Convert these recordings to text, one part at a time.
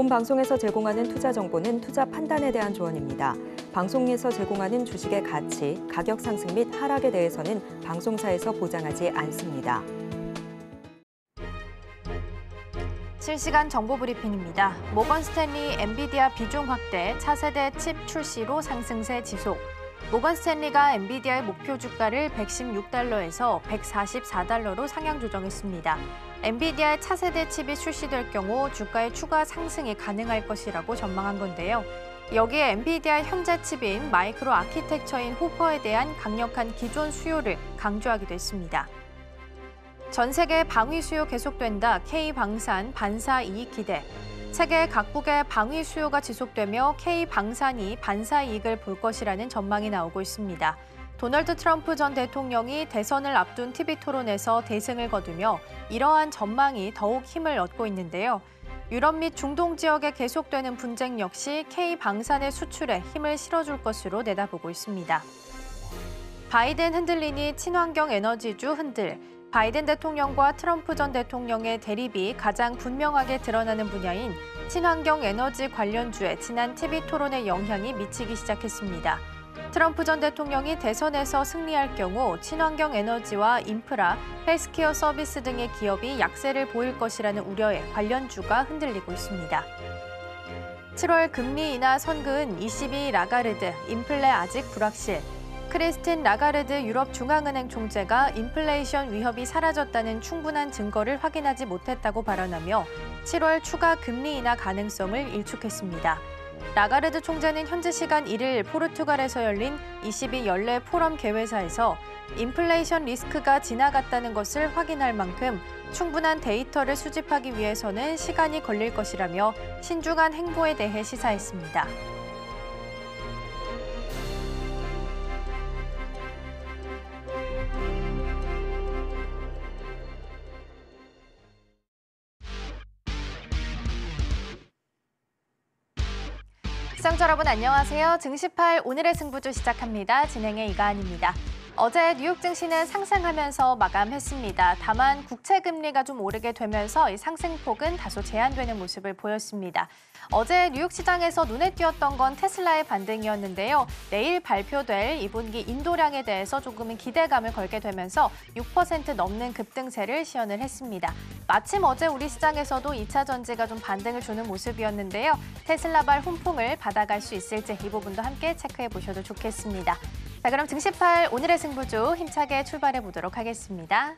본 방송에서 제공하는 투자 정보는 투자 판단에 대한 조언입니다. 방송에서 제공하는 주식의 가치, 가격 상승 및 하락에 대해서는 방송사에서 보장하지 않습니다. 실시간 정보 브리핑입니다. 모건 스탠리 엔비디아 비중 확대, 차세대 칩 출시로 상승세 지속. 모건 스탠리가 엔비디아의 목표 주가를 116달러에서 144달러로 상향 조정했습니다. 엔비디아의 차세대 칩이 출시될 경우 주가의 추가 상승이 가능할 것이라고 전망한 건데요. 여기에 엔비디아 현재 칩인 마이크로 아키텍처인 호퍼에 대한 강력한 기존 수요를 강조하기도 했습니다. 전 세계 방위 수요 계속된다 K-방산 반사 이익 기대. 세계 각국의 방위 수요가 지속되며 K-방산이 반사 이익을 볼 것이라는 전망이 나오고 있습니다. 도널드 트럼프 전 대통령이 대선을 앞둔 TV 토론에서 대승을 거두며 이러한 전망이 더욱 힘을 얻고 있는데요. 유럽 및 중동 지역에 계속되는 분쟁 역시 K-방산의 수출에 힘을 실어줄 것으로 내다보고 있습니다. 바이든 흔들리니 친환경 에너지주 흔들, 바이든 대통령과 트럼프 전 대통령의 대립이 가장 분명하게 드러나는 분야인 친환경 에너지 관련주에 지난 TV 토론의 영향이 미치기 시작했습니다. 트럼프 전 대통령이 대선에서 승리할 경우 친환경 에너지와 인프라, 헬스케어 서비스 등의 기업이 약세를 보일 것이라는 우려에 관련주가 흔들리고 있습니다. 7월 금리 인하 선근 22 라가르드, 인플레 아직 불확실. 크리스틴 라가르드 유럽 중앙은행 총재가 인플레이션 위협이 사라졌다는 충분한 증거를 확인하지 못했다고 발언하며 7월 추가 금리 인하 가능성을 일축했습니다. 라가르드 총재는 현재 시간 1일 포르투갈에서 열린 22 연례 포럼 개회사에서 인플레이션 리스크가 지나갔다는 것을 확인할 만큼 충분한 데이터를 수집하기 위해서는 시간이 걸릴 것이라며 신중한 행보에 대해 시사했습니다. 시청자 여러분 안녕하세요. 증시8 오늘의 승부조 시작합니다. 진행의 이가은입니다. 어제 뉴욕 증시는 상승하면서 마감했습니다. 다만 국채 금리가 좀 오르게 되면서 이 상승폭은 다소 제한되는 모습을 보였습니다. 어제 뉴욕 시장에서 눈에 띄었던 건 테슬라의 반등이었는데요. 내일 발표될 2분기 인도량에 대해서 조금은 기대감을 걸게 되면서 6% 넘는 급등세를 시연을 했습니다. 마침 어제 우리 시장에서도 2차 전지가 좀 반등을 주는 모습이었는데요. 테슬라발 훈풍을 받아갈 수 있을지 이 부분도 함께 체크해 보셔도 좋겠습니다. 자, 그럼 증시8 오늘의 승부주 힘차게 출발해 보도록 하겠습니다.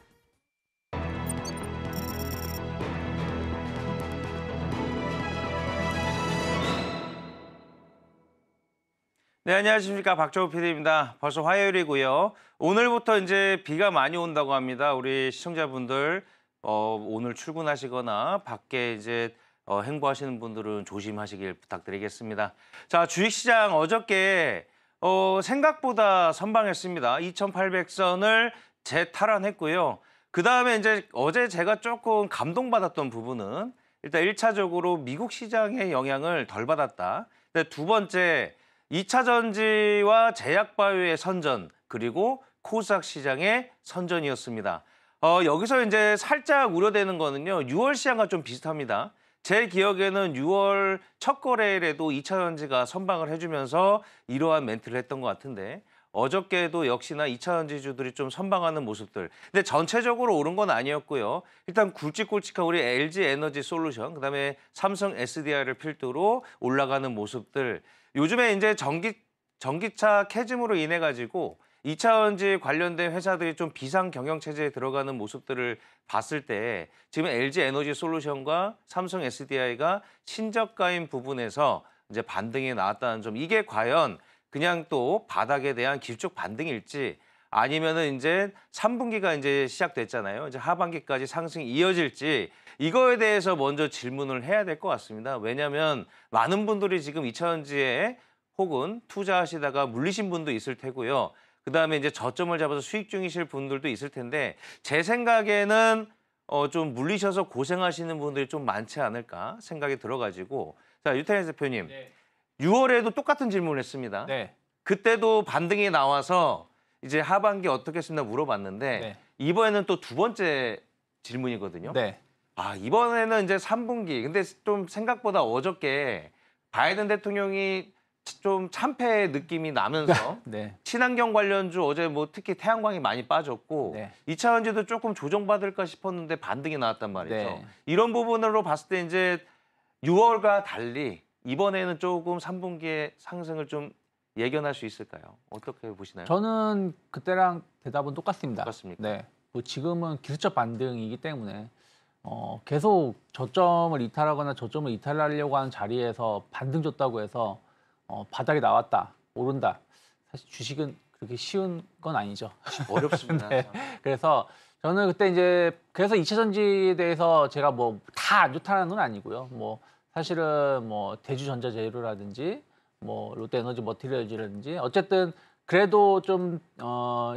네, 안녕하십니까. 박정우 PD입니다. 벌써 화요일이고요. 오늘부터 이제 비가 많이 온다고 합니다. 우리 시청자분들 어, 오늘 출근하시거나 밖에 이제 어, 행보하시는 분들은 조심하시길 부탁드리겠습니다. 자, 주식시장 어저께 어, 생각보다 선방했습니다. 2,800선을 재탈환했고요. 그 다음에 이제 어제 제가 조금 감동받았던 부분은 일단 1차적으로 미국 시장의 영향을 덜 받았다. 근데 두 번째 2차 전지와 제약바이오의 선전 그리고 코스닥 시장의 선전이었습니다. 어, 여기서 이제 살짝 우려되는 거는요. 6월 시장과 좀 비슷합니다. 제 기억에는 6월 첫 거래일에도 2차 전지가 선방을 해주면서 이러한 멘트를 했던 것 같은데 어저께도 역시나 2차 전지주들이 좀 선방하는 모습들. 근데 전체적으로 오른 건 아니었고요. 일단 굵직굵직한 우리 LG 에너지 솔루션, 그다음에 삼성 SDI를 필두로 올라가는 모습들. 요즘에 이제 전기 전기차 캐짐으로 인해 가지고 2차원지 관련된 회사들이 좀 비상 경영 체제에 들어가는 모습들을 봤을 때 지금 LG 에너지 솔루션과 삼성 SDI가 신저가인 부분에서 이제 반등이 나왔다는 점 이게 과연 그냥 또 바닥에 대한 길쭉 반등일지 아니면은 이제 3분기가 이제 시작됐잖아요. 이제 하반기까지 상승이 이어질지 이거에 대해서 먼저 질문을 해야 될 것 같습니다. 왜냐하면 많은 분들이 지금 2차전지에 혹은 투자하시다가 물리신 분도 있을 테고요. 그다음에 이제 저점을 잡아서 수익 중이실 분들도 있을 텐데 제 생각에는 어, 좀 물리셔서 고생하시는 분들이 좀 많지 않을까 생각이 들어가지고 자 유태현 대표님 네. 6월에도 똑같은 질문을 했습니다. 네. 그때도 반등이 나와서 이제 하반기 어떻게 했습니다 물어봤는데 네. 이번에는 또 두 번째 질문이거든요. 네. 아 이번에는 이제 3분기. 근데 좀 생각보다 어저께 바이든 대통령이 좀 참패의 느낌이 나면서 네. 친환경 관련주 어제 뭐 특히 태양광이 많이 빠졌고 네. 이차원지도 조금 조정받을까 싶었는데 반등이 나왔단 말이죠. 네. 이런 부분으로 봤을 때 이제 6월과 달리 이번에는 조금 3분기에 상승을 좀 예견할 수 있을까요? 어떻게 보시나요? 저는 그때랑 대답은 똑같습니다. 똑같습니까? 네. 뭐 지금은 기술적 반등이기 때문에 어, 계속 저점을 이탈하거나 저점을 이탈하려고 하는 자리에서 반등 줬다고 해서 어, 바닥이 나왔다, 오른다. 사실 주식은 그렇게 쉬운 건 아니죠. 어렵습니다. 네. 그래서 저는 그때 이제 그래서 이차 전지에 대해서 제가 뭐 다 안 좋다는 건 아니고요. 뭐 사실은 뭐 대주전자 재료라든지 뭐 롯데에너지 머티리얼즈라든지 뭐 어쨌든 그래도 좀 어,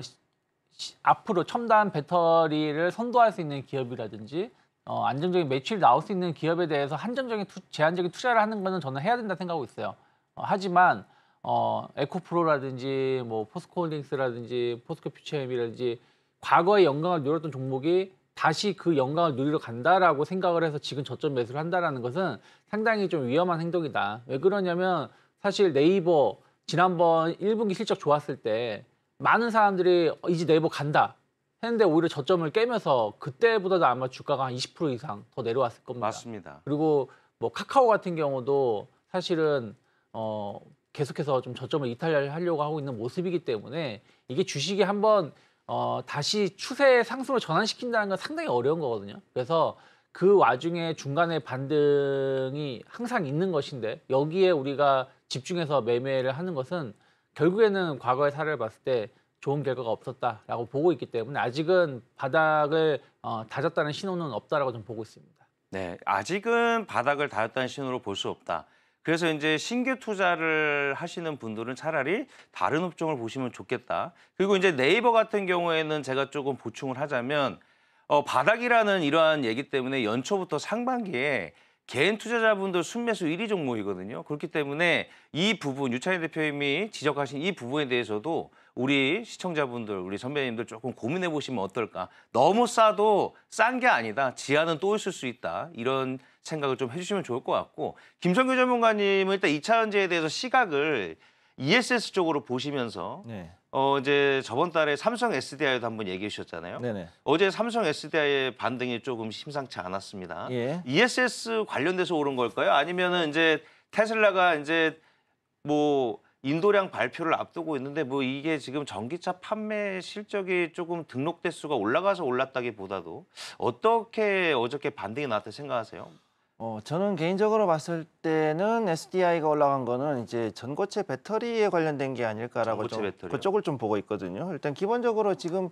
앞으로 첨단 배터리를 선도할 수 있는 기업이라든지 어, 안정적인 매출이 나올 수 있는 기업에 대해서 한정적인 투, 제한적인 투자를 하는 거는 저는 해야 된다 생각하고 있어요. 어, 하지만 어, 에코프로라든지 뭐 포스코홀딩스라든지 포스코퓨처엠이라든지 과거의 영광을 누렸던 종목이 다시 그 영광을 누리러 간다라고 생각을 해서 지금 저점 매수를 한다라는 것은 상당히 좀 위험한 행동이다. 왜 그러냐면 사실 네이버 지난번 1분기 실적 좋았을 때 많은 사람들이 어, 이제 네이버 간다 했는데 오히려 저점을 깨면서 그때보다도 아마 주가가 한 20% 이상 더 내려왔을 겁니다. 맞습니다. 그리고 뭐 카카오 같은 경우도 사실은 어 계속해서 좀 저점을 이탈하려고 하고 있는 모습이기 때문에 이게 주식이 한번 어 다시 추세 상승을 전환시킨다는 건 상당히 어려운 거거든요. 그래서 그 와중에 중간에 반등이 항상 있는 것인데 여기에 우리가 집중해서 매매를 하는 것은 결국에는 과거의 사례를 봤을 때 좋은 결과가 없었다라고 보고 있기 때문에 아직은 바닥을 어, 다졌다는 신호는 없다라고 좀 보고 있습니다. 네, 아직은 바닥을 다졌다는 신호로 볼 수 없다. 그래서 이제 신규 투자를 하시는 분들은 차라리 다른 업종을 보시면 좋겠다. 그리고 이제 네이버 같은 경우에는 제가 조금 보충을 하자면 어, 바닥이라는 이러한 얘기 때문에 연초부터 상반기에 개인 투자자분들 순매수 1위 종목이거든요. 그렇기 때문에 이 부분 유찬희 대표님이 지적하신 이 부분에 대해서도 우리 시청자분들, 우리 선배님들 조금 고민해 보시면 어떨까. 너무 싸도 싼 게 아니다. 지하는 또 있을 수 있다. 이런 생각을 좀 해주시면 좋을 것 같고 김성규 전문가님은 일단 이차 현재에 대해서 시각을 ESS 쪽으로 보시면서 네. 어 이제 저번 달에 삼성 SDI도 한번 얘기해 주셨잖아요. 네네. 어제 삼성 SDI의 반등이 조금 심상치 않았습니다. 예. ESS 관련돼서 오른 걸까요? 아니면은 이제 테슬라가 이제 뭐 인도량 발표를 앞두고 있는데 뭐 이게 지금 전기차 판매 실적이 조금 등록 대수가 올라가서 올랐다기보다도 어떻게 어저께 반등이 나왔다 생각하세요? 어, 저는 개인적으로 봤을 때는 SDI가 올라간 거는 이제 전고체 배터리에 관련된 게 아닐까라고 전고체 좀, 배터리요? 그쪽을 좀 보고 있거든요. 일단 기본적으로 지금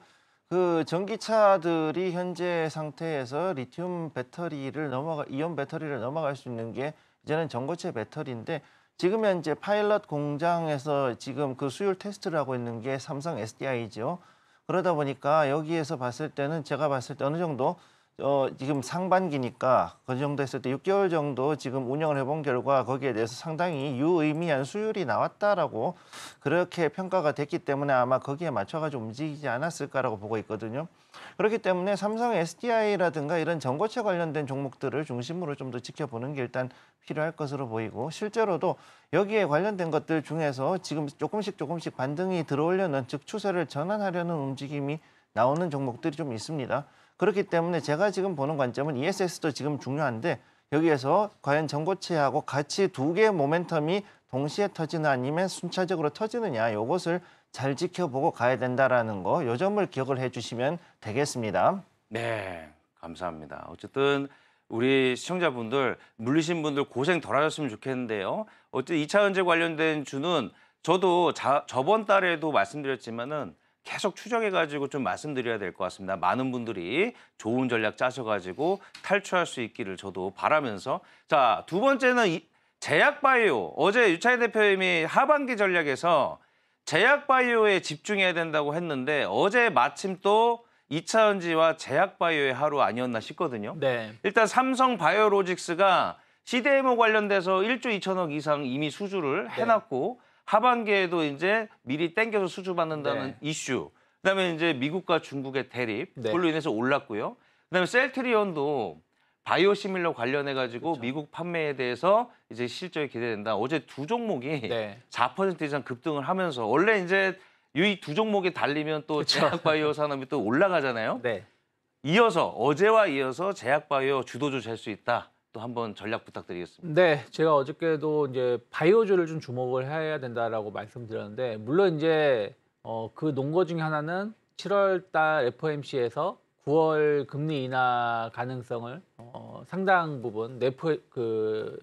그 전기차들이 현재 상태에서 리튬 배터리를 넘어가 이온 배터리를 넘어갈 수 있는 게 이제는 전고체 배터리인데 지금 현재 파일럿 공장에서 지금 그 수율 테스트를 하고 있는 게 삼성 SDI죠. 그러다 보니까 여기에서 봤을 때는 제가 봤을 때 어느 정도 어, 지금 상반기니까 그 정도 했을 때 6개월 정도 지금 운영을 해본 결과 거기에 대해서 상당히 유의미한 수율이 나왔다라고 그렇게 평가가 됐기 때문에 아마 거기에 맞춰가지고 움직이지 않았을까라고 보고 있거든요. 그렇기 때문에 삼성 SDI라든가 이런 전고체 관련된 종목들을 중심으로 좀 더 지켜보는 게 일단 필요할 것으로 보이고 실제로도 여기에 관련된 것들 중에서 지금 조금씩 조금씩 반등이 들어오려는 즉 추세를 전환하려는 움직임이 나오는 종목들이 좀 있습니다. 그렇기 때문에 제가 지금 보는 관점은 ESS도 지금 중요한데 여기에서 과연 전고체하고 같이 두 개의 모멘텀이 동시에 터지는 아니면 순차적으로 터지느냐 이것을 잘 지켜보고 가야 된다라는 거, 요 점을 기억을 해주시면 되겠습니다. 네, 감사합니다. 어쨌든 우리 시청자분들 물리신 분들 고생 덜하셨으면 좋겠는데요. 어쨌든 2차 전지 관련된 주는 저도 자, 저번 달에도 말씀드렸지만은 계속 추적해가지고 좀 말씀드려야 될 것 같습니다. 많은 분들이 좋은 전략 짜셔가지고 탈출할 수 있기를 저도 바라면서 자 두 번째는 이, 제약바이오 어제 유차희 대표님이 하반기 전략에서 제약바이오에 집중해야 된다고 했는데 어제 마침 또 이차전지와 제약바이오의 하루 아니었나 싶거든요. 네. 일단 삼성 바이오로직스가 CDMO 관련돼서 1조 2천억 이상 이미 수주를 네. 해놨고 하반기에도 이제 미리 땡겨서 수주받는다는 네. 이슈. 그다음에 이제 미국과 중국의 대립. 네. 그걸로 인해서 올랐고요. 그다음에 셀트리온도 바이오 시밀러 관련해 가지고 그렇죠. 미국 판매에 대해서 이제 실적이 기대된다. 어제 두 종목이 네. 4% 이상 급등을 하면서 원래 이제 이 두 종목이 달리면 또 제약 바이오 산업이 또 올라가잖아요. 네. 이어서 어제와 이어서 제약 바이오 주도주 될 수 있다. 또 한번 전략 부탁드리겠습니다. 네, 제가 어저께도 이제 바이오주를 좀 주목을 해야 된다라고 말씀드렸는데 물론 이제 어, 그 논거 중에 하나는 7월달 FOMC에서 9월 금리 인하 가능성을 어, 상당 부분 내포 그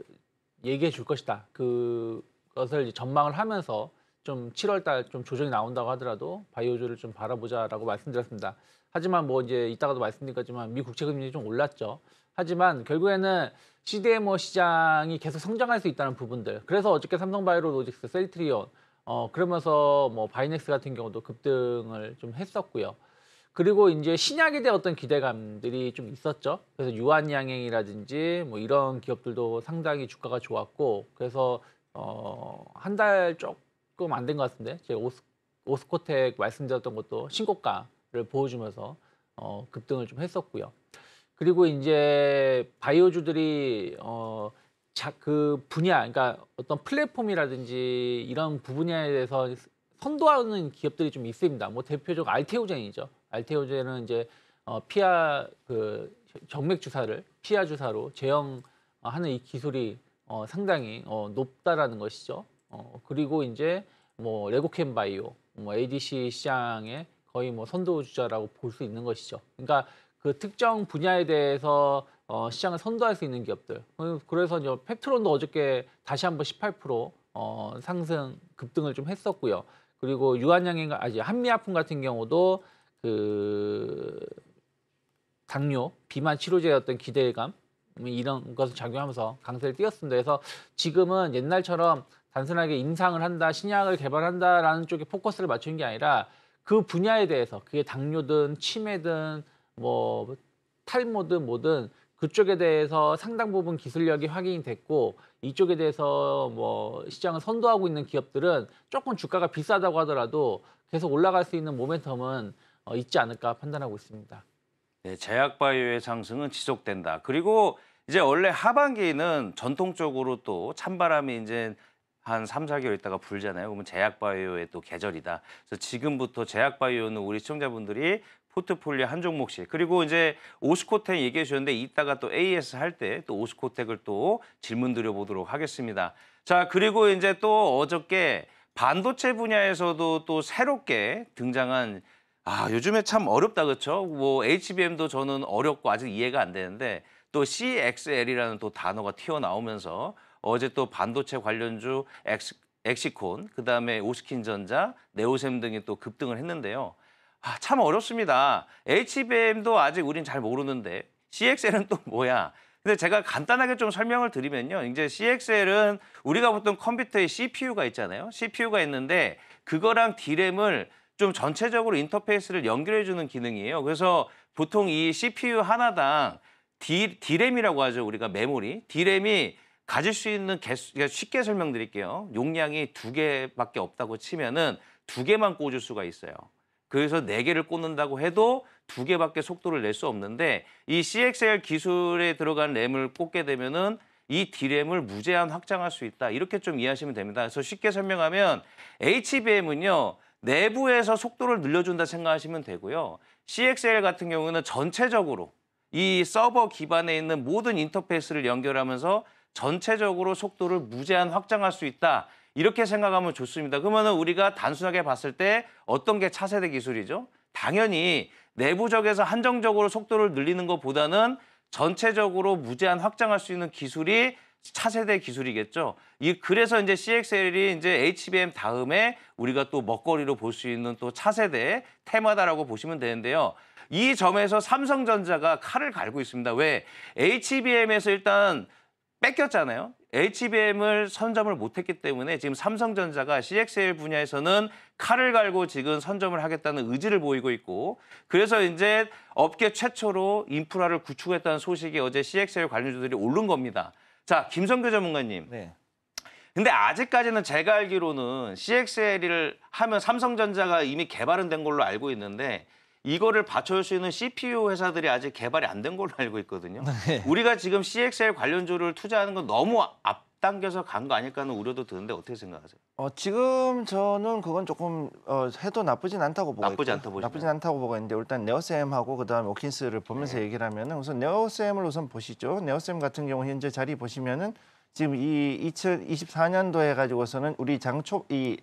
얘기해 줄 것이다. 그것을 전망을 하면서 좀 7월달 좀 조정이 나온다고 하더라도 바이오주를 좀 바라보자라고 말씀드렸습니다. 하지만 뭐 이제 이따가도 말씀드릴 거지만 미 국채 금리 좀 올랐죠. 하지만 결국에는 CDMO 뭐 시장이 계속 성장할 수 있다는 부분들. 그래서 어저께 삼성바이오 로직스, 셀트리온, 어, 그러면서 뭐 바이넥스 같은 경우도 급등을 좀 했었고요. 그리고 이제 신약에 대한 어떤 기대감들이 좀 있었죠. 그래서 유한양행이라든지 뭐 이런 기업들도 상당히 주가가 좋았고, 그래서 어, 한 달 조금 안 된 것 같은데, 제가 오스, 오스코텍 말씀드렸던 것도 신고가를 보여주면서 어, 급등을 좀 했었고요. 그리고 이제 바이오주들이 어, 자, 그 분야, 그러니까 어떤 플랫폼이라든지 이런 부분야에 대해서 선도하는 기업들이 좀 있습니다. 뭐 대표적 알테오젠이죠. 알테오젠은 이제 어, 피아그 정맥 주사를 피아 주사로 제형하는 이 기술이 어, 상당히 어, 높다라는 것이죠. 어, 그리고 이제 뭐 레고캠 바이오, 뭐 ADC 시장의 거의 뭐 선도 주자라고 볼 수 있는 것이죠. 그러니까 그 특정 분야에 대해서 어, 시장을 선도할 수 있는 기업들. 그, 그래서 이제 펩트론도 어저께 다시 한번 18% 어, 상승 급등을 좀 했었고요. 그리고 유한양행 아니 한미아품 같은 경우도 그 당뇨 비만 치료제의 어떤 기대감 뭐 이런 것을 작용하면서 강세를 띄었습니다. 그래서 지금은 옛날처럼 단순하게 임상을 한다, 신약을 개발한다라는 쪽에 포커스를 맞춘 게 아니라 그 분야에 대해서 그게 당뇨든 치매든 뭐탈모드 뭐든 그쪽에 대해서 상당 부분 기술력이 확인이 됐고 이쪽에 대해서 뭐 시장을 선도하고 있는 기업들은 조금 주가가 비싸다고 하더라도 계속 올라갈 수 있는 모멘텀은 어, 있지 않을까 판단하고 있습니다. 네, 제약바이오의 상승은 지속된다. 그리고 이제 원래 하반기는 전통적으로 또 찬바람이 이제 한 3, 4개월 있다가 불잖아요. 그러면 제약바이오의 또 계절이다. 그래서 지금부터 제약바이오는 우리 시청자분들이 포트폴리오 한 종목씩 그리고 이제 오스코텍 얘기해 주셨는데 이따가 또 AS 할 때 또 오스코텍을 또 질문 드려보도록 하겠습니다. 자 그리고 이제 또 어저께 반도체 분야에서도 또 새롭게 등장한 아 요즘에 참 어렵다 그렇죠? 뭐 HBM도 저는 어렵고 아직 이해가 안 되는데 또 CXL이라는 또 단어가 튀어나오면서 어제 또 반도체 관련주 엑시, 콘 그다음에 오스킨전자 네오셈 등이 또 급등을 했는데요. 아, 참 어렵습니다. HBM도 아직 우린 잘 모르는데 CXL은 또 뭐야? 근데 제가 간단하게 좀 설명을 드리면요. 이제 CXL은 우리가 보통 컴퓨터에 CPU가 있잖아요. CPU가 있는데 그거랑 D램을 좀 전체적으로 인터페이스를 연결해 주는 기능이에요. 그래서 보통 이 CPU 하나당 D, D램이라고 하죠. 우리가 메모리. D램이 가질 수 있는 개수, 그러니까 쉽게 설명드릴게요. 용량이 두 개밖에 없다고 치면은 두 개만 꽂을 수가 있어요. 그래서 네개를 꽂는다고 해도 두개밖에 속도를 낼 수 없는데 이 CXL 기술에 들어간 램을 꽂게 되면은 이 D램을 무제한 확장할 수 있다. 이렇게 좀 이해하시면 됩니다. 그래서 쉽게 설명하면 HBM은요. 내부에서 속도를 늘려준다 생각하시면 되고요. CXL 같은 경우는 전체적으로 이 서버 기반에 있는 모든 인터페이스를 연결하면서 전체적으로 속도를 무제한 확장할 수 있다. 이렇게 생각하면 좋습니다. 그러면 우리가 단순하게 봤을 때 어떤 게 차세대 기술이죠? 당연히 내부적에서 한정적으로 속도를 늘리는 것보다는 전체적으로 무제한 확장할 수 있는 기술이 차세대 기술이겠죠. 이 그래서 이제 CXL이 이제 HBM 다음에 우리가 또 먹거리로 볼 수 있는 또 차세대 테마다라고 보시면 되는데요. 이 점에서 삼성전자가 칼을 갈고 있습니다. 왜? HBM에서 일단 뺏겼잖아요. HBM을 선점을 못했기 때문에 지금 삼성전자가 CXL 분야에서는 칼을 갈고 지금 선점을 하겠다는 의지를 보이고 있고 그래서 이제 업계 최초로 인프라를 구축했다는 소식이 어제 CXL 관련주들이 오른 겁니다. 자, 김성규 전문가님. 네. 근데 아직까지는 제가 알기로는 CXL을 하면 삼성전자가 이미 개발은 된 걸로 알고 있는데 이거를 받쳐줄 수 있는 CPU 회사들이 아직 개발이 안 된 걸로 알고 있거든요. 네. 우리가 지금 CXL 관련주를 투자하는 건 너무 앞 당겨서 간 거 아닐까 하는 우려도 드는데 어떻게 생각하세요? 어, 지금 저는 그건 조금 어, 해도 나쁘진 않다고 보고 나쁘지 않다 보시 나쁘진 않다고 보고 있는데 일단 네오쌤하고 그다음에 오킨스를 보면서 네. 얘기를 하면은 우선 네오쌤을 우선 보시죠. 네오쌤 같은 경우 현재 자리 보시면은 지금 이 2024년도에 가지고서는 우리 장초 이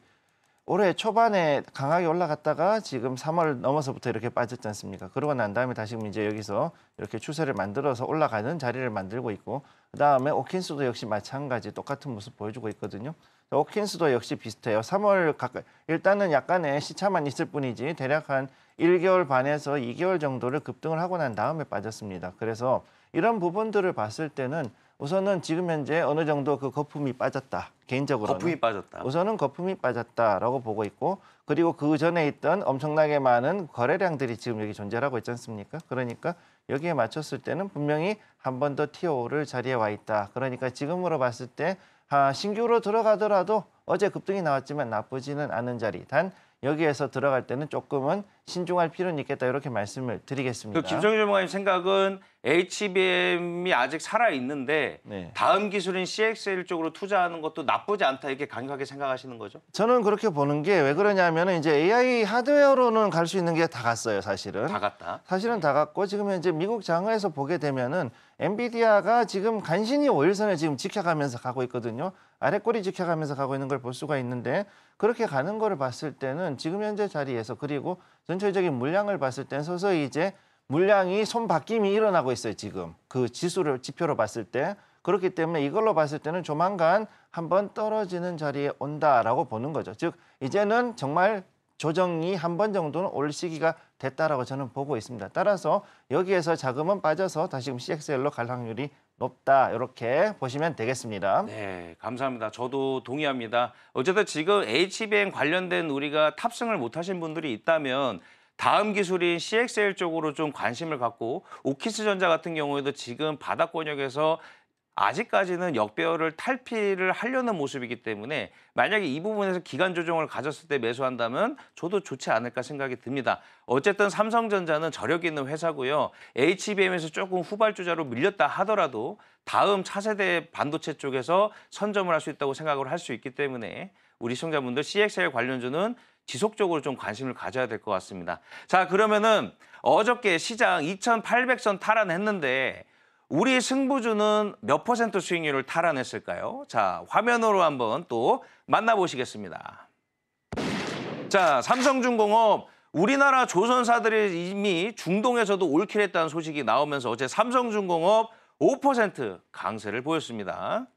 올해 초반에 강하게 올라갔다가 지금 3월 넘어서부터 이렇게 빠졌지 않습니까? 그러고 난 다음에 다시 이제 여기서 이렇게 추세를 만들어서 올라가는 자리를 만들고 있고 그다음에 오킨스도 역시 마찬가지 똑같은 모습 보여주고 있거든요. 오킨스도 역시 비슷해요. 3월 가까이 일단은 약간의 시차만 있을 뿐이지 대략 한 1개월 반에서 2개월 정도를 급등을 하고 난 다음에 빠졌습니다. 그래서 이런 부분들을 봤을 때는 우선은 지금 현재 어느 정도 그 거품이 빠졌다. 개인적으로 거품이 빠졌다. 우선은 거품이 빠졌다라고 보고 있고 그리고 그 전에 있던 엄청나게 많은 거래량들이 지금 여기 존재하고 있지 않습니까? 그러니까 여기에 맞췄을 때는 분명히 한 번 더 TO를 자리에 와 있다. 그러니까 지금으로 봤을 때 아, 신규로 들어가더라도 어제 급등이 나왔지만 나쁘지는 않은 자리. 단 여기에서 들어갈 때는 조금은 신중할 필요는 있겠다 이렇게 말씀을 드리겠습니다. 그 김정일 전무관님 생각은 HBM이 아직 살아 있는데 네. 다음 기술인 CXL 쪽으로 투자하는 것도 나쁘지 않다 이렇게 강하게 생각하시는 거죠? 저는 그렇게 보는 게 왜그러냐면 이제 AI 하드웨어로는 갈 수 있는 게 다 갔어요, 사실은. 다 갔다. 사실은 다 네. 갔고 지금 이제 미국 장외에서 보게 되면은 엔비디아가 지금 간신히 일선에 지금 지켜가면서 가고 있거든요. 아래꼬리 지켜가면서 가고 있는 걸 볼 수가 있는데 그렇게 가는 거를 봤을 때는 지금 현재 자리에서 그리고 전체적인 물량을 봤을 때는 서서히 이제 물량이 손바뀜이 일어나고 있어요, 지금. 그 지수를 지표로 봤을 때. 그렇기 때문에 이걸로 봤을 때는 조만간 한번 떨어지는 자리에 온다라고 보는 거죠. 즉 이제는 정말 조정이 한 번 정도는 올 시기가 됐다라고 저는 보고 있습니다. 따라서 여기에서 자금은 빠져서 다시금 CXL로 갈 확률이 높다 이렇게 보시면 되겠습니다. 네, 감사합니다. 저도 동의합니다. 어쨌든 지금 HBN 관련된 우리가 탑승을 못하신 분들이 있다면 다음 기술인 CXL 쪽으로 좀 관심을 갖고 오키스전자 같은 경우에도 지금 바닥 권역에서 아직까지는 역배열을 탈피를 하려는 모습이기 때문에 만약에 이 부분에서 기간 조정을 가졌을 때 매수한다면 저도 좋지 않을까 생각이 듭니다. 어쨌든 삼성전자는 저력 있는 회사고요. HBM에서 조금 후발주자로 밀렸다 하더라도 다음 차세대 반도체 쪽에서 선점을 할 수 있다고 생각을 할 수 있기 때문에 우리 시청자분들 CXL 관련주는 지속적으로 좀 관심을 가져야 될 것 같습니다. 자, 그러면은 어저께 시장 2,800선 탈환했는데 우리 승부주는 몇 퍼센트 수익률을 탈환했을까요? 자, 화면으로 한번 또 만나보시겠습니다. 자, 삼성중공업 우리나라 조선사들이 이미 중동에서도 올킬했다는 소식이 나오면서 어제 삼성중공업 5% 강세를 보였습니다.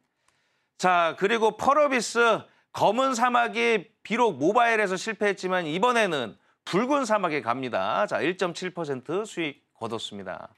자, 그리고 펄어비스 검은 사막이 비록 모바일에서 실패했지만 이번에는 붉은 사막에 갑니다. 자, 1.7% 수익 거뒀습니다.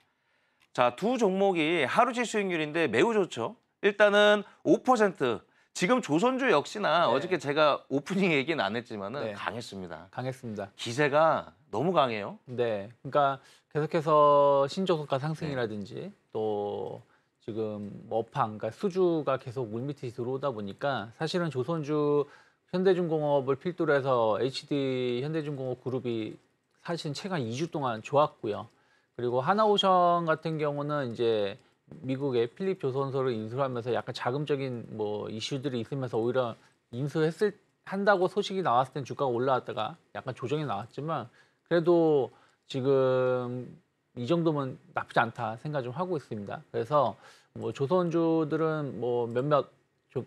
자, 두 종목이 하루치 수익률인데 매우 좋죠. 일단은 5% 지금 조선주 역시나 네. 어저께 제가 오프닝 얘기는 안 했지만은 네. 강했습니다. 강했습니다. 기세가 너무 강해요. 네. 그러니까 계속해서 신조선가 상승이라든지 네. 또 지금 업황, 그러니까 수주가 계속 물밑이 들어오다 보니까 사실은 조선주 현대중공업을 필두로 해서 HD 현대중공업 그룹이 사실 최근 2주 동안 좋았고요. 그리고 하나오션 같은 경우는 이제 미국의 필립 조선소를 인수하면서 약간 자금적인 뭐 이슈들이 있으면서 오히려 인수했을 한다고 소식이 나왔을 땐 주가가 올라왔다가 약간 조정이 나왔지만 그래도 지금 이 정도면 나쁘지 않다 생각 좀 하고 있습니다. 그래서 뭐 조선주들은 뭐 몇몇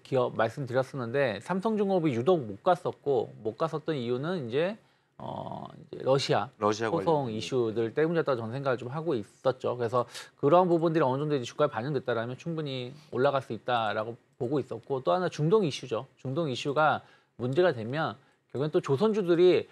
기업 말씀드렸었는데 삼성중공업이 유독 못 갔었고 못 갔었던 이유는 이제 어 이제 러시아, 러시아 소송 이슈들 때문이었다고 저는 생각을 좀 하고 있었죠. 그래서 그런 부분들이 어느 정도 이제 주가에 반영됐다라면 충분히 올라갈 수 있다라고 보고 있었고 또 하나 중동 이슈죠. 중동 이슈가 문제가 되면 결국엔 또 조선주들이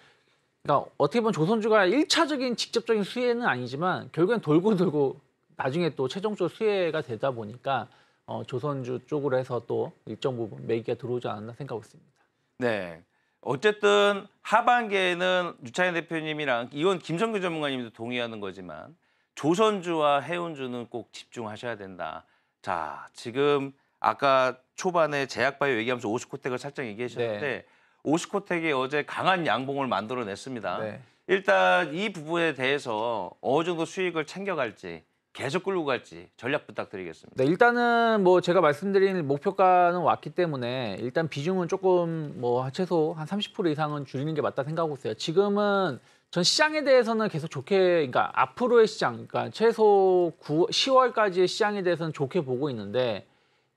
그러니까 어떻게 보면 조선주가 일차적인 직접적인 수혜는 아니지만 결국엔 돌고 돌고 나중에 또 최종적 수혜가 되다 보니까 어, 조선주 쪽으로 해서 또 일정 부분 매기가 들어오지 않았나 생각하고 있습니다. 네. 어쨌든 하반기에는 유창현 대표님이랑 이건 김성규 전문가님도 동의하는 거지만 조선주와 해운주는 꼭 집중하셔야 된다. 자, 지금 아까 초반에 제약바이오 얘기하면서 오스코텍을 살짝 얘기하셨는데 네. 오스코텍이 어제 강한 양봉을 만들어냈습니다. 네. 일단 이 부분에 대해서 어느 정도 수익을 챙겨갈지 계속 끌고 갈지 전략 부탁드리겠습니다. 네, 일단은 뭐 제가 말씀드린 목표가는 왔기 때문에 일단 비중은 조금 뭐 최소 한 30% 이상은 줄이는 게 맞다 생각하고 있어요. 지금은 전 시장에 대해서는 계속 좋게 그러니까 앞으로의 시장 그러니까 최소 9 10월까지의 시장에 대해서는 좋게 보고 있는데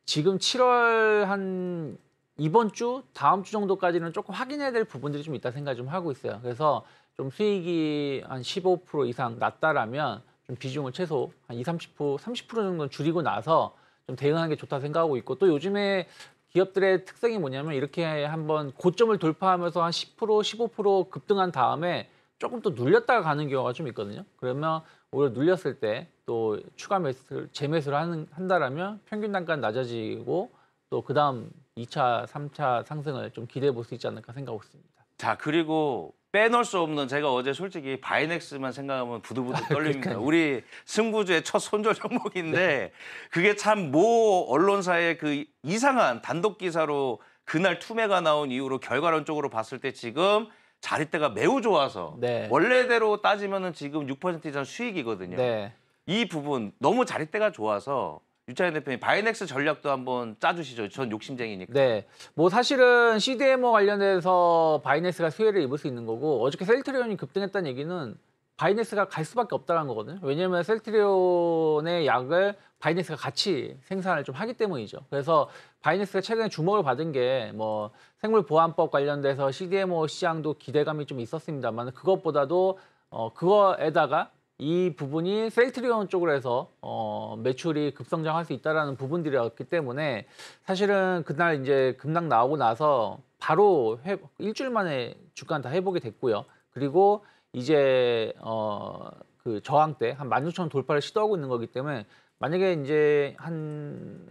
지금 7월 한 이번 주, 다음 주 정도까지는 조금 확인해야 될 부분들이 좀 있다 생각 좀 하고 있어요. 그래서 좀 수익이 한 15% 이상 낮다라면 좀 비중을 최소 한 20, 30% 30%정도 줄이고 나서 좀 대응하는 게 좋다 생각하고 있고 또 요즘에 기업들의 특성이 뭐냐면 이렇게 한번 고점을 돌파하면서 한10% 15% 급등한 다음에 조금 또 눌렸다가 가는 경우가 좀 있거든요. 그러면 오히려 눌렸을 때 또 추가 매수를 재매수를 한다라면 평균 단가는 낮아지고 또 그다음 2차, 3차 상승을 좀 기대해 볼 수 있지 않을까 생각하고 있습니다. 자, 그리고 빼놓을 수 없는 제가 어제 솔직히 바이넥스만 생각하면 부들부들 아, 떨립니다. 그 우리 승부주의 첫 손절 종목인데 네. 그게 참 모 언론사의 그 이상한 단독 기사로 그날 투매가 나온 이후로 결과론적으로 봤을 때 지금 자리대가 매우 좋아서 네. 원래대로 따지면은 지금 6% 이상 수익이거든요. 네. 이 부분 너무 자리대가 좋아서 유찬현 대표님 바이넥스 전략도 한번 짜주시죠. 전 욕심쟁이니까. 네. 뭐 사실은 CDMO 관련해서 바이넥스가 수혜를 입을 수 있는 거고 어저께 셀트리온이 급등했다는 얘기는 바이넥스가 갈 수밖에 없다는 거거든요. 왜냐하면 셀트리온의 약을 바이넥스가 같이 생산을 좀 하기 때문이죠. 그래서 바이넥스가 최근에 주목을 받은 게 뭐 생물보안법 관련돼서 CDMO 시장도 기대감이 좀 있었습니다만 그것보다도 어, 그거에다가 이 부분이 셀트리온 쪽으로 해서 어, 매출이 급성장할 수 있다라는 부분들이었기 때문에 사실은 그날 이제 급락 나오고 나서 바로 회, 일주일 만에 주가는 다 회복이 됐고요. 그리고 이제 어, 그 저항 때한 16,000원 돌파를 시도하고 있는 거기 때문에 만약에 이제 한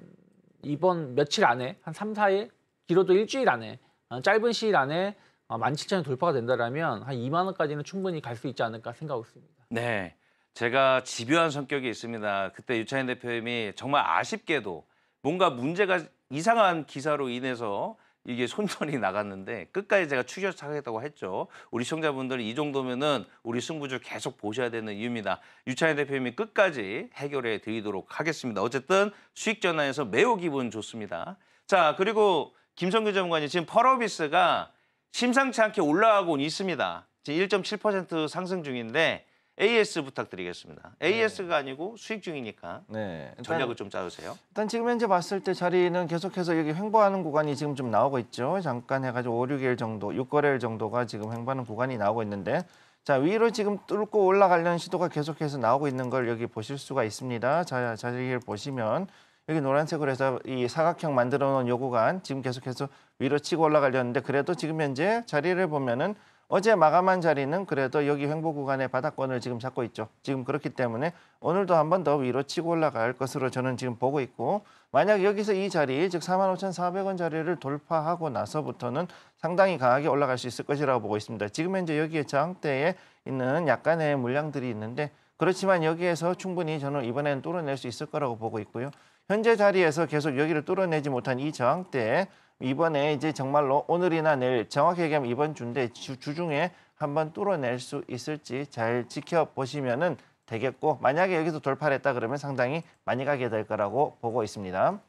이번 며칠 안에 한 3, 4일 길어도 일주일 안에 어, 짧은 시일 안에 17,000원 어, 돌파가 된다면한 2만 원까지는 충분히 갈 수 있지 않을까 생각하고 있습니다. 네. 제가 집요한 성격이 있습니다. 그때 유창현 대표님이 정말 아쉽게도 뭔가 문제가 이상한 기사로 인해서 이게 손전이 나갔는데 끝까지 제가 추격하겠다고 했죠. 우리 시청자분들 이 정도면은 우리 승부주 계속 보셔야 되는 이유입니다. 유창현 대표님이 끝까지 해결해 드리도록 하겠습니다. 어쨌든 수익 전환에서 매우 기분 좋습니다. 자, 그리고 김성규 전문가님 지금 펄어비스가 심상치 않게 올라가고 있습니다. 지금 1.7% 상승 중인데 AS 부탁드리겠습니다. 네. AS가 아니고 수익 중이니까 네. 전략을 좀 짜주세요. 일단 지금 현재 봤을 때 자리는 계속해서 여기 횡보하는 구간이 지금 좀 나오고 있죠. 잠깐 해가지고 5, 6일 정도, 6거래일 정도가 지금 횡보하는 구간이 나오고 있는데 자 위로 지금 뚫고 올라가려는 시도가 계속해서 나오고 있는 걸 여기 보실 수가 있습니다. 자, 자리를 보시면 여기 노란색으로 해서 이 사각형 만들어 놓은 요 구간 지금 계속해서 위로 치고 올라가려는데 그래도 지금 현재 자리를 보면은 어제 마감한 자리는 그래도 여기 횡보 구간의 바닥권을 지금 잡고 있죠. 지금 그렇기 때문에 오늘도 한 번 더 위로 치고 올라갈 것으로 저는 지금 보고 있고 만약 여기서 이 자리 즉 45,400원 자리를 돌파하고 나서부터는 상당히 강하게 올라갈 수 있을 것이라고 보고 있습니다. 지금 현재 여기에 저항대에 있는 약간의 물량들이 있는데 그렇지만 여기에서 충분히 저는 이번에는 뚫어낼 수 있을 거라고 보고 있고요. 현재 자리에서 계속 여기를 뚫어내지 못한 이 저항대에 이번에 이제 정말로 오늘이나 내일 정확히 얘기하면 이번 주인데 주, 중에 한번 뚫어낼 수 있을지 잘지켜보시면 되겠고 만약에 여기서 돌파를 했다 그러면 상당히 많이 가게 될 거라고 보고 있습니다.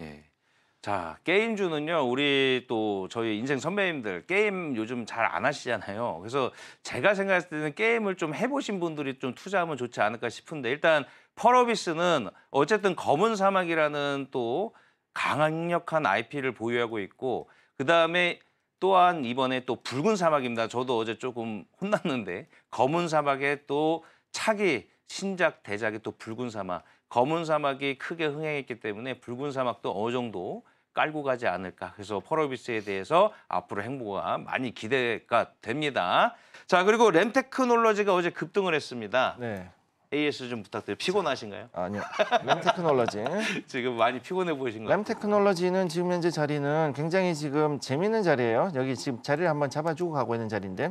예. 자 게임주는요 우리 또 저희 인생 선배님들 게임 요즘 잘 안 하시잖아요 그래서 제가 생각했을 때는 게임을 좀 해보신 분들이 좀 투자하면 좋지 않을까 싶은데 일단 펄어비스는 어쨌든 검은 사막이라는 또 강력한 IP를 보유하고 있고 그다음에 또한 이번에 또 붉은 사막입니다. 저도 어제 조금 혼났는데 검은 사막에 또 차기 신작 대작이 또 붉은 사막 검은 사막이 크게 흥행했기 때문에 붉은 사막도 어느 정도 깔고 가지 않을까. 그래서 펄어비스에 대해서 앞으로 행보가 많이 기대가 됩니다. 자, 그리고 램테크놀로지가 어제 급등을 했습니다. 네. AS 좀 부탁드려요. 피곤하신가요? 아니요. 램 테크놀로지. 지금 많이 피곤해 보이신 것램 테크놀로지는 지금 현재 자리는 굉장히 지금 재밌는 자리예요. 여기 지금 자리를 한번 잡아주고 가고 있는 자리인데.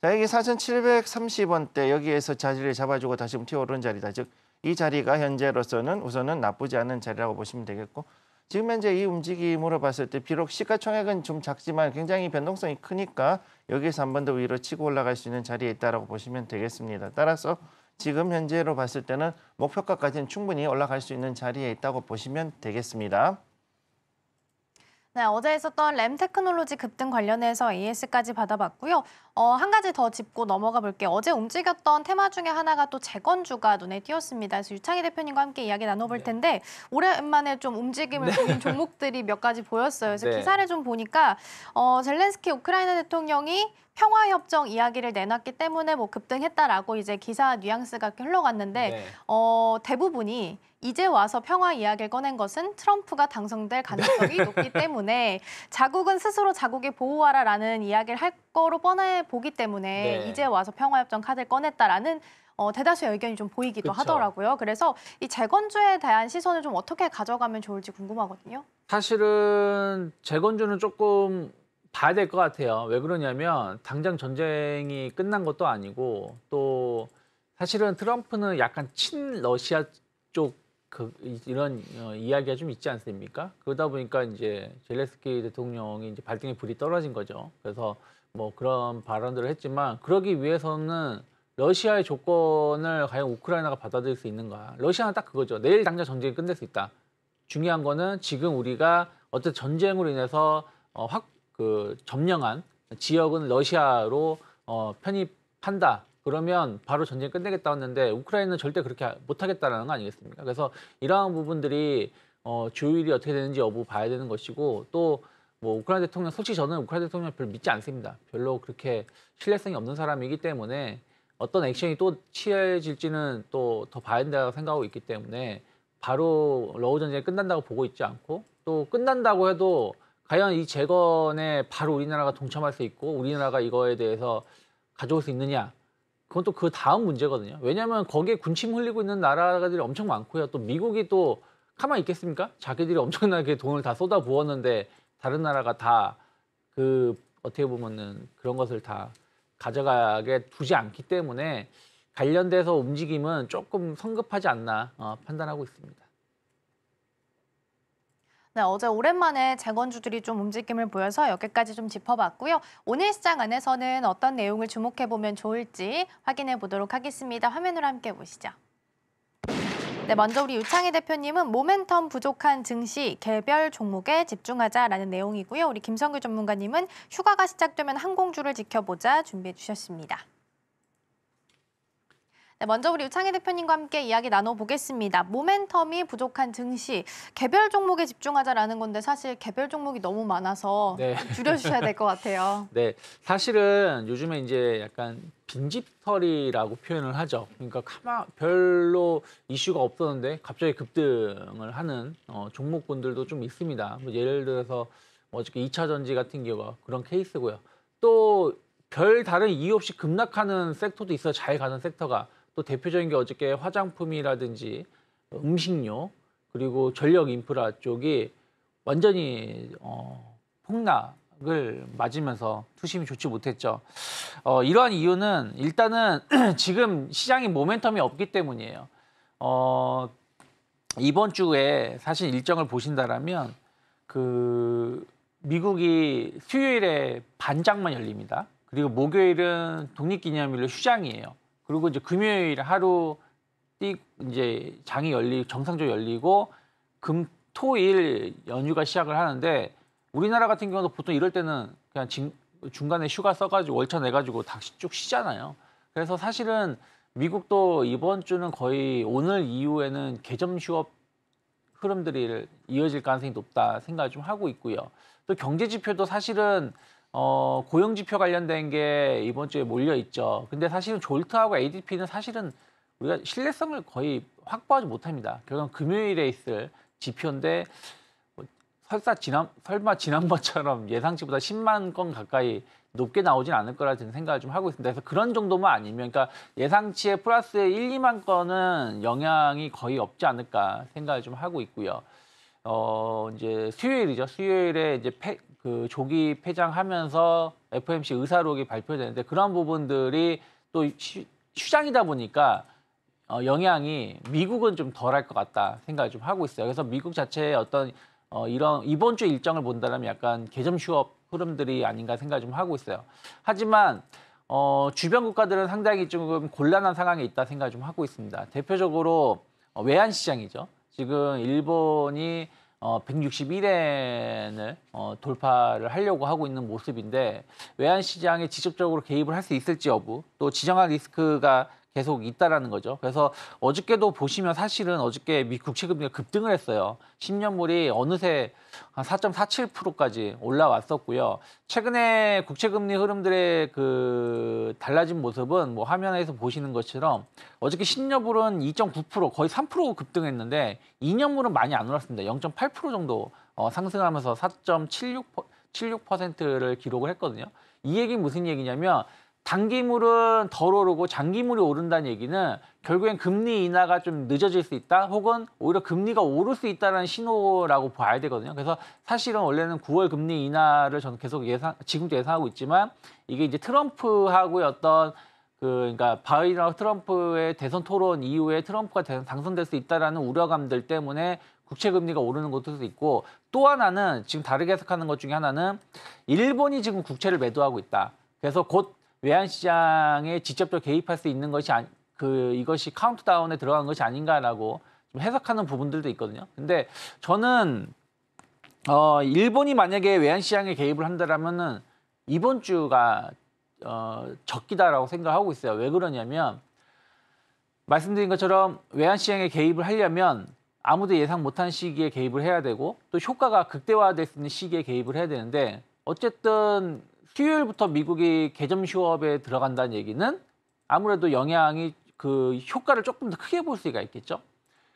자, 여기 4,730원대 여기에서 자리를 잡아주고 다시 튀어오른 자리다. 즉, 이 자리가 현재로서는 우선은 나쁘지 않은 자리라고 보시면 되겠고 지금 현재 이 움직임으로 봤을 때 비록 시가총액은 좀 작지만 굉장히 변동성이 크니까 여기서 한 번 더 위로 치고 올라갈 수 있는 자리에 있다라 보시면 되겠습니다. 따라서 지금 현재로 봤을 때는 목표가까지는 충분히 올라갈 수 있는 자리에 있다고 보시면 되겠습니다. 네, 어제 있었던 램 테크놀로지 급등 관련해서 AS까지 받아봤고요. 어, 한 가지 더 짚고 넘어가 볼게요. 어제 움직였던 테마 중에 하나가 또 재건주가 눈에 띄었습니다. 그래서 유창희 대표님과 함께 이야기 나눠볼 네. 텐데 오랜만에 좀 움직임을 네. 보인 종목들이 몇 가지 보였어요. 그래서 네. 기사를 좀 보니까 어, 젤렌스키 우크라이나 대통령이 평화협정 이야기를 내놨기 때문에 뭐 급등했다라고 이제 기사 뉘앙스가 흘러갔는데 네. 어, 대부분이 이제 와서 평화 이야기를 꺼낸 것은 트럼프가 당선될 가능성이 높기 때문에 자국은 스스로 자국이 보호하라라는 이야기를 할 거로 뻔해 보기 때문에 네. 이제 와서 평화협정 카드를 꺼냈다라는 어, 대다수의 의견이 좀 보이기도 그쵸. 하더라고요. 그래서 이 재건주에 대한 시선을 좀 어떻게 가져가면 좋을지 궁금하거든요. 사실은 재건주는 조금 봐야 될 것 같아요. 왜 그러냐면 당장 전쟁이 끝난 것도 아니고 또 사실은 트럼프는 약간 친러시아 쪽그 이런 어, 이야기가 좀 있지 않습니까? 그러다 보니까 이제 젤레스키 대통령이 이제 발등에 불이 떨어진 거죠. 그래서 뭐 그런 발언들을 했지만 그러기 위해서는 러시아의 조건을 과연 우크라이나가 받아들일 수 있는가? 러시아는 딱 그거죠. 내일 당장 전쟁이 끝낼 수 있다. 중요한 거는 지금 우리가 어떤 전쟁으로 인해서 어, 확그 점령한 지역은 러시아로 어, 편입한다. 그러면 바로 전쟁 끝내겠다 했는데 우크라이나는 절대 그렇게 못하겠다라는 거 아니겠습니까? 그래서 이러한 부분들이 어, 조율이 어떻게 되는지 여부 봐야 되는 것이고 또 뭐 우크라이나 대통령 솔직히 저는 우크라이나 대통령 별로 믿지 않습니다. 별로 그렇게 신뢰성이 없는 사람이기 때문에 어떤 액션이 또 취해질지는 또 더 봐야 된다고 생각하고 있기 때문에 바로 러우 전쟁이 끝난다고 보고 있지 않고 또 끝난다고 해도 과연 이 재건에 바로 우리나라가 동참할 수 있고 우리나라가 이거에 대해서 가져올 수 있느냐 그건 또 그 다음 문제거든요. 왜냐하면 거기에 군침 흘리고 있는 나라들이 엄청 많고요. 또 미국이 또 가만히 있겠습니까? 자기들이 엄청나게 돈을 다 쏟아 부었는데 다른 나라가 다 그 어떻게 보면은 그런 것을 다 가져가게 두지 않기 때문에 관련돼서 움직임은 조금 성급하지 않나 어, 판단하고 있습니다. 네, 어제 오랜만에 재건주들이 좀 움직임을 보여서 여기까지 좀 짚어봤고요. 오늘 시장 안에서는 어떤 내용을 주목해보면 좋을지 확인해 보도록 하겠습니다. 화면으로 함께 보시죠. 네, 먼저 우리 유창희 대표님은 모멘텀 부족한 증시 개별 종목에 집중하자라는 내용이고요. 우리 김성규 전문가님은 휴가가 시작되면 항공주를 지켜보자 준비해 주셨습니다. 네, 먼저 우리 유창희 대표님과 함께 이야기 나눠보겠습니다. 모멘텀이 부족한 증시, 개별 종목에 집중하자라는 건데 사실 개별 종목이 너무 많아서 네. 줄여주셔야 될 것 같아요. 네, 사실은 요즘에 이제 약간 빈집털이라고 표현을 하죠. 그러니까 가마 별로 이슈가 없었는데 갑자기 급등을 하는 어, 종목군들도 좀 있습니다. 뭐 예를 들어서 뭐 어저께 2차 전지 같은 경우가 그런 케이스고요. 또 별 다른 이유 없이 급락하는 섹터도 있어요. 잘 가는 섹터가. 또 대표적인 게 어저께 화장품이라든지 음식료 그리고 전력 인프라 쪽이 완전히 어, 폭락을 맞으면서 투심이 좋지 못했죠. 어, 이러한 이유는 일단은 지금 시장이 모멘텀이 없기 때문이에요. 어, 이번 주에 사실 일정을 보신다라면 그 미국이 수요일에 반장만 열립니다. 그리고 목요일은 독립기념일로 휴장이에요. 그리고 이제 금요일 하루 띠 이제 장이 열리 정상적으로 열리고 금토일 연휴가 시작을 하는데 우리나라 같은 경우도 보통 이럴 때는 그냥 진, 중간에 휴가 써가지고 월차 내가지고 다시 쭉 쉬잖아요. 그래서 사실은 미국도 이번 주는 거의 오늘 이후에는 개점 휴업 흐름들이 이어질 가능성이 높다 생각을 좀 하고 있고요. 또 경제 지표도 사실은 어, 고용 지표 관련된 게 이번 주에 몰려 있죠. 근데 사실은 졸트하고 ADP는 사실은 우리가 신뢰성을 거의 확보하지 못합니다. 결국 금요일에 있을 지표인데 뭐 설사 지난 설마 지난번처럼 예상치보다 10만 건 가까이 높게 나오진 않을 거라 는 생각을 좀 하고 있습니다. 그래서 그런 정도만 아니면 그러니까 예상치에 플러스에 1, 2만 건은 영향이 거의 없지 않을까 생각을 좀 하고 있고요. 어, 이제 수요일이죠. 수요일에 이제 팩, 그 조기 폐장하면서 FMC 의사록이 발표되는데 그런 부분들이 또 시, 휴장이다 보니까 어, 영향이 미국은 좀 덜할 것 같다 생각을 좀 하고 있어요. 그래서 미국 자체의 어떤 어, 이런 이번 주 일정을 본다면 약간 개점 휴업 흐름들이 아닌가 생각을 좀 하고 있어요. 하지만 어, 주변 국가들은 상당히 조금 곤란한 상황에 있다 생각을 좀 하고 있습니다. 대표적으로 어, 외환 시장이죠. 지금 일본이 어, 161엔을 어, 돌파를 하려고 하고 있는 모습인데 외환 시장에 직접적으로 개입을 할 수 있을지 여부 또지정한 리스크가 계속 있다라는 거죠. 그래서 어저께도 보시면 사실은 어저께 미 국채 금리가 급등을 했어요. 10년물이 어느새 4.47%까지 올라왔었고요. 최근에 국채 금리 흐름들의 그 달라진 모습은 뭐 화면에서 보시는 것처럼 어저께 10년물은 2.9% 거의 3% 급등했는데 2년물은 많이 안 올랐습니다. 0.8% 정도 어, 상승하면서 4.76%를 기록을 했거든요. 이 얘기 무슨 얘기냐면 단기물은 덜 오르고 장기물이 오른다는 얘기는 결국엔 금리 인하가 좀 늦어질 수 있다 혹은 오히려 금리가 오를 수 있다는 신호라고 봐야 되거든요. 그래서 사실은 원래는 9월 금리 인하를 저는 계속 예상, 지금도 예상하고 있지만 이게 이제 트럼프하고의 어떤 그, 그러니까 바이든하고 트럼프의 대선 토론 이후에 트럼프가 당선될 수 있다라는 우려감들 때문에 국채 금리가 오르는 것도 있고 또 하나는 지금 다르게 해석하는 것 중에 하나는 일본이 지금 국채를 매도하고 있다. 그래서 곧 외환시장에 직접적 개입할 수 있는 것이 아그 이것이 카운트다운에 들어간 것이 아닌가라고 좀 해석하는 부분들도 있거든요. 근데 저는 어 일본이 만약에 외환시장에 개입을 한다라면은 이번 주가 어 적기다라고 생각하고 있어요. 왜 그러냐면 말씀드린 것처럼 외환시장에 개입을 하려면 아무도 예상 못한 시기에 개입을 해야 되고 또 효과가 극대화될 수 있는 시기에 개입을 해야 되는데 어쨌든 수요일부터 미국이 개점 휴업에 들어간다는 얘기는 아무래도 영향이 그 효과를 조금 더 크게 볼 수가 있겠죠.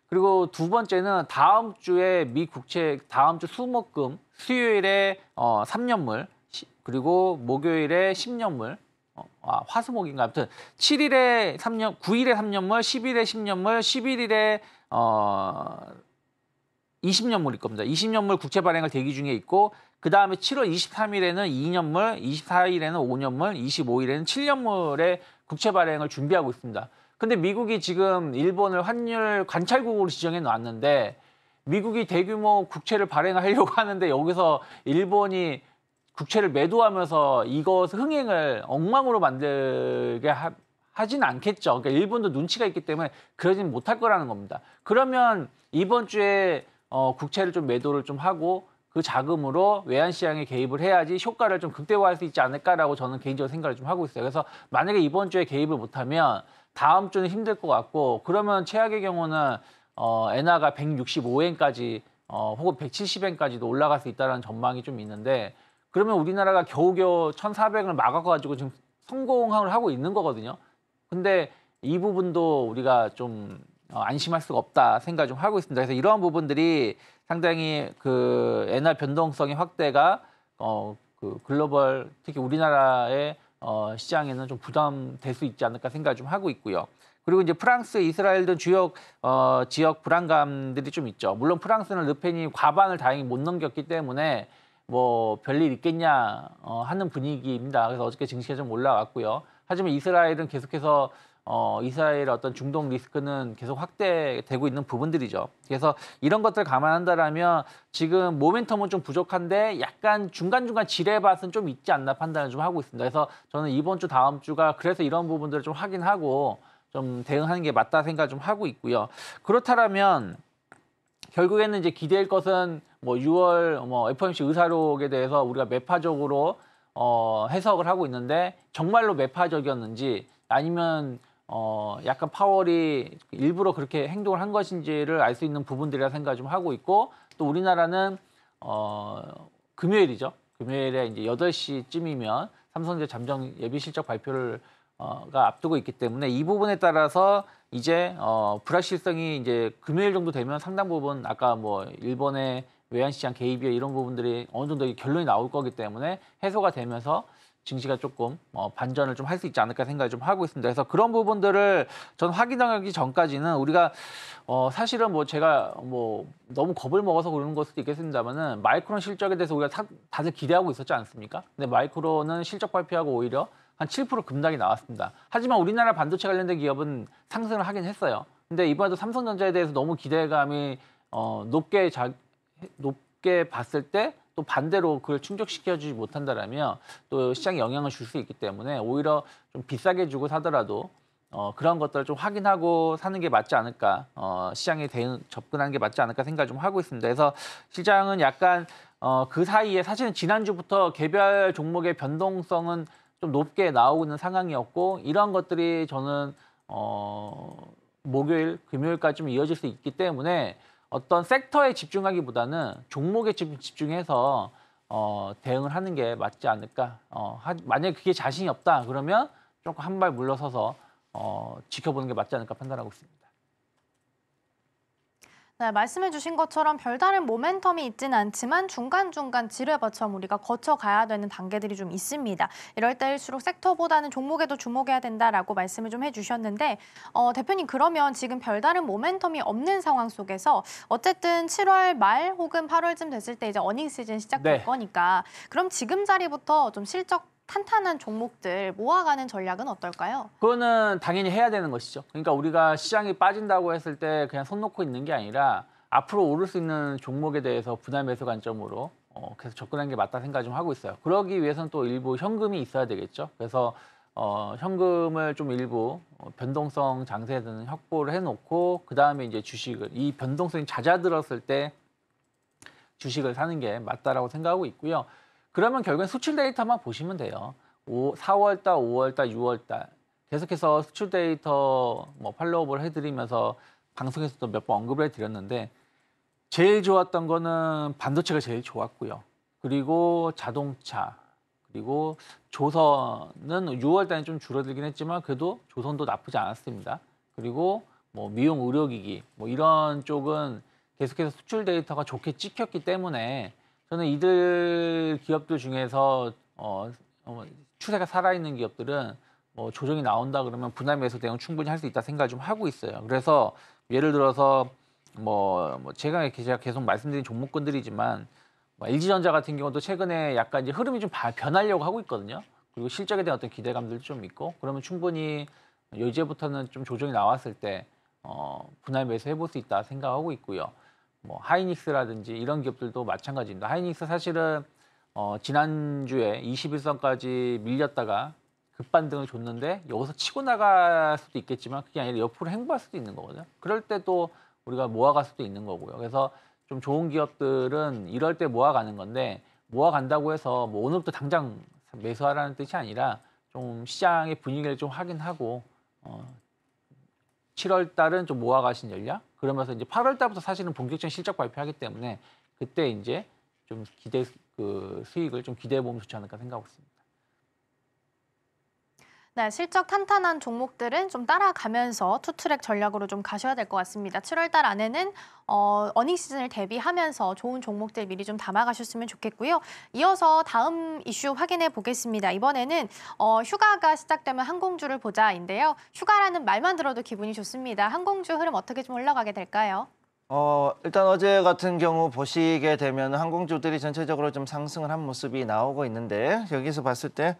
그리고 두 번째는 다음 주에 미 국채 다음 주 수목금 수요일에 어 3년물 그리고 목요일에 10년물 어, 아, 화수목인가 아무튼 7일에 3년 9일에 3년물 10일에 10년물 11일에 어 20년물일 겁니다. 20년물 국채 발행을 대기 중에 있고 그 다음에 7월 23일에는 2년물, 24일에는 5년물, 25일에는 7년물의 국채 발행을 준비하고 있습니다. 근데 미국이 지금 일본을 환율 관찰국으로 지정해 놨는데 미국이 대규모 국채를 발행하려고 하는데 여기서 일본이 국채를 매도하면서 이것 흥행을 엉망으로 만들게 하, 하진 않겠죠. 그러니까 일본도 눈치가 있기 때문에 그러진 못할 거라는 겁니다. 그러면 이번 주에 어, 국채를 좀 매도를 좀 하고 그 자금으로 외환 시장에 개입을 해야지 효과를 좀 극대화할 수 있지 않을까라고 저는 개인적으로 생각을 좀 하고 있어요. 그래서 만약에 이번 주에 개입을 못하면 다음 주는 힘들 것 같고 그러면 최악의 경우는 어, 엔화가 165엔까지 어, 혹은 170엔까지도 올라갈 수 있다는 전망이 좀 있는데 그러면 우리나라가 겨우겨우 1,400을 막아가지고 지금 성공을 하고 있는 거거든요. 근데 이 부분도 우리가 좀 어, 안심할 수가 없다 생각좀 하고 있습니다. 그래서 이러한 부분들이 상당히 그 엔화 변동성의 확대가 어, 그 글로벌 특히 우리나라의 어, 시장에는 좀 부담될 수 있지 않을까 생각을 좀 하고 있고요. 그리고 이제 프랑스, 이스라엘 등 주요 어, 지역 불안감들이 좀 있죠. 물론 프랑스는 르펜이 과반을 다행히 못 넘겼기 때문에 뭐 별일 있겠냐 어, 하는 분위기입니다. 그래서 어저께 증시가 좀 올라왔고요. 하지만 이스라엘은 계속해서 어, 이스라엘의 어떤 중동 리스크는 계속 확대되고 있는 부분들이죠. 그래서 이런 것들 감안한다라면 지금 모멘텀은 좀 부족한데 약간 중간중간 지뢰밭은 좀 있지 않나 판단을 좀 하고 있습니다. 그래서 저는 이번 주 다음 주가 그래서 이런 부분들을 좀 확인하고 좀 대응하는 게 맞다 생각을 좀 하고 있고요. 그렇다면 결국에는 이제 기대할 것은 뭐 6월 뭐 FOMC 의사록에 대해서 우리가 매파적으로 어, 해석을 하고 있는데 정말로 매파적이었는지 아니면 어, 약간 파월이 일부러 그렇게 행동을 한 것인지를 알 수 있는 부분들이라 생각을 좀 하고 있고 또 우리나라는 어, 금요일이죠. 금요일에 이제 여덟 시쯤이면 삼성전자 잠정 예비 실적 발표를 어가 앞두고 있기 때문에 이 부분에 따라서 이제 어 불확실성이 이제 금요일 정도 되면 상당 부분 아까 뭐 일본의 외환시장 개입이나 이런 부분들이 어느 정도 결론이 나올 거기 때문에 해소가 되면서 증시가 조금 어, 반전을 좀 할 수 있지 않을까 생각을 좀 하고 있습니다. 그래서 그런 부분들을 전 확인하기 전까지는 우리가 어, 사실은 뭐 제가 뭐 너무 겁을 먹어서 그러는 것 수도 있겠습니다만은 마이크론 실적에 대해서 우리가 다, 다들 기대하고 있었지 않습니까? 근데 마이크론은 실적 발표하고 오히려 한 7% 급락이 나왔습니다. 하지만 우리나라 반도체 관련된 기업은 상승을 하긴 했어요. 근데 이번에도 삼성전자에 대해서 너무 기대감이 어, 높게 자, 높게 봤을 때또 반대로 그걸 충족시켜주지 못한다라면 또 시장에 영향을 줄 수 있기 때문에 오히려 좀 비싸게 주고 사더라도 어, 그런 것들을 좀 확인하고 사는 게 맞지 않을까 어, 시장에 대응 접근하는 게 맞지 않을까 생각을 좀 하고 있습니다. 그래서 시장은 약간 어, 그 사이에 사실은 지난주부터 개별 종목의 변동성은 좀 높게 나오고 있는 상황이었고 이런 것들이 저는 어, 목요일 금요일까지 좀 이어질 수 있기 때문에 어떤 섹터에 집중하기보다는 종목에 집중해서 어, 대응을 하는 게 맞지 않을까. 어, 하, 만약에 그게 자신이 없다 그러면 조금 한 발 물러서서 어, 지켜보는 게 맞지 않을까 판단하고 있습니다. 네, 말씀해주신 것처럼 별다른 모멘텀이 있진 않지만 중간중간 지뢰 밭처럼 우리가 거쳐가야 되는 단계들이 좀 있습니다. 이럴 때일수록 섹터보다는 종목에도 주목해야 된다라고 말씀을 좀 해주셨는데 어, 대표님 그러면 지금 별다른 모멘텀이 없는 상황 속에서 어쨌든 7월 말 혹은 8월쯤 됐을 때 이제 어닝 시즌 시작될 네. 거니까 그럼 지금 자리부터 좀 실적 탄탄한 종목들 모아가는 전략은 어떨까요? 그거는 당연히 해야 되는 것이죠. 그러니까 우리가 시장이 빠진다고 했을 때 그냥 손 놓고 있는 게 아니라 앞으로 오를 수 있는 종목에 대해서 분할 매수 관점으로 어, 계속 접근하는 게 맞다 생각 좀 하고 있어요. 그러기 위해서는 또 일부 현금이 있어야 되겠죠. 그래서 어, 현금을 좀 일부 어, 변동성 장세에서는 확보를 해놓고 그 다음에 이제 주식을 이 변동성이 잦아들었을 때 주식을 사는 게 맞다라고 생각하고 있고요. 그러면 결국엔 수출 데이터만 보시면 돼요. 5, 4월달, 5월달, 6월달 계속해서 수출 데이터 뭐 팔로우업을 해드리면서 방송에서도 몇 번 언급을 해드렸는데 제일 좋았던 거는 반도체가 제일 좋았고요. 그리고 자동차 그리고 조선은 6월달에 좀 줄어들긴 했지만 그래도 조선도 나쁘지 않았습니다. 그리고 뭐 미용 의료기기 뭐 이런 쪽은 계속해서 수출 데이터가 좋게 찍혔기 때문에 저는 이들 기업들 중에서 어, 어, 뭐 추세가 살아있는 기업들은 뭐 조정이 나온다 그러면 분할 매수 대응 충분히 할 수 있다 생각을 좀 하고 있어요. 그래서 예를 들어서 뭐, 뭐 제가 계속 말씀드린 종목군들이지만 뭐 LG전자 같은 경우도 최근에 약간 이제 흐름이 좀 변하려고 하고 있거든요. 그리고 실적에 대한 어떤 기대감들도 좀 있고 그러면 충분히 이제부터는 좀 조정이 나왔을 때 어, 분할 매수 해볼 수 있다 생각하고 있고요. 뭐 하이닉스라든지 이런 기업들도 마찬가지입니다. 하이닉스 사실은 어, 지난주에 21선까지 밀렸다가 급반등을 줬는데 여기서 치고 나갈 수도 있겠지만 그게 아니라 옆으로 행보할 수도 있는 거거든요. 그럴 때도 우리가 모아갈 수도 있는 거고요. 그래서 좀 좋은 기업들은 이럴 때 모아가는 건데 모아간다고 해서 뭐 오늘부터 당장 매수하라는 뜻이 아니라 좀 시장의 분위기를 좀 확인하고 어, 7월 달은 좀 모아가신 전략 그러면서 이제 8월 달부터 사실은 본격적인 실적 발표하기 때문에 그때 이제 좀 기대 그 수익을 좀 기대해 보면 좋지 않을까 생각하고 있습니다. 네, 실적 탄탄한 종목들은 좀 따라가면서 투트랙 전략으로 좀 가셔야 될 것 같습니다. 7월 달 안에는 어, 어닝 시즌을 대비하면서 좋은 종목들 미리 좀 담아가셨으면 좋겠고요. 이어서 다음 이슈 확인해 보겠습니다. 이번에는 어, 휴가가 시작되면 항공주를 보자인데요. 휴가라는 말만 들어도 기분이 좋습니다. 항공주 흐름 어떻게 좀 올라가게 될까요? 어, 일단 어제 같은 경우 보시게 되면 항공주들이 전체적으로 좀 상승을 한 모습이 나오고 있는데 여기서 봤을 때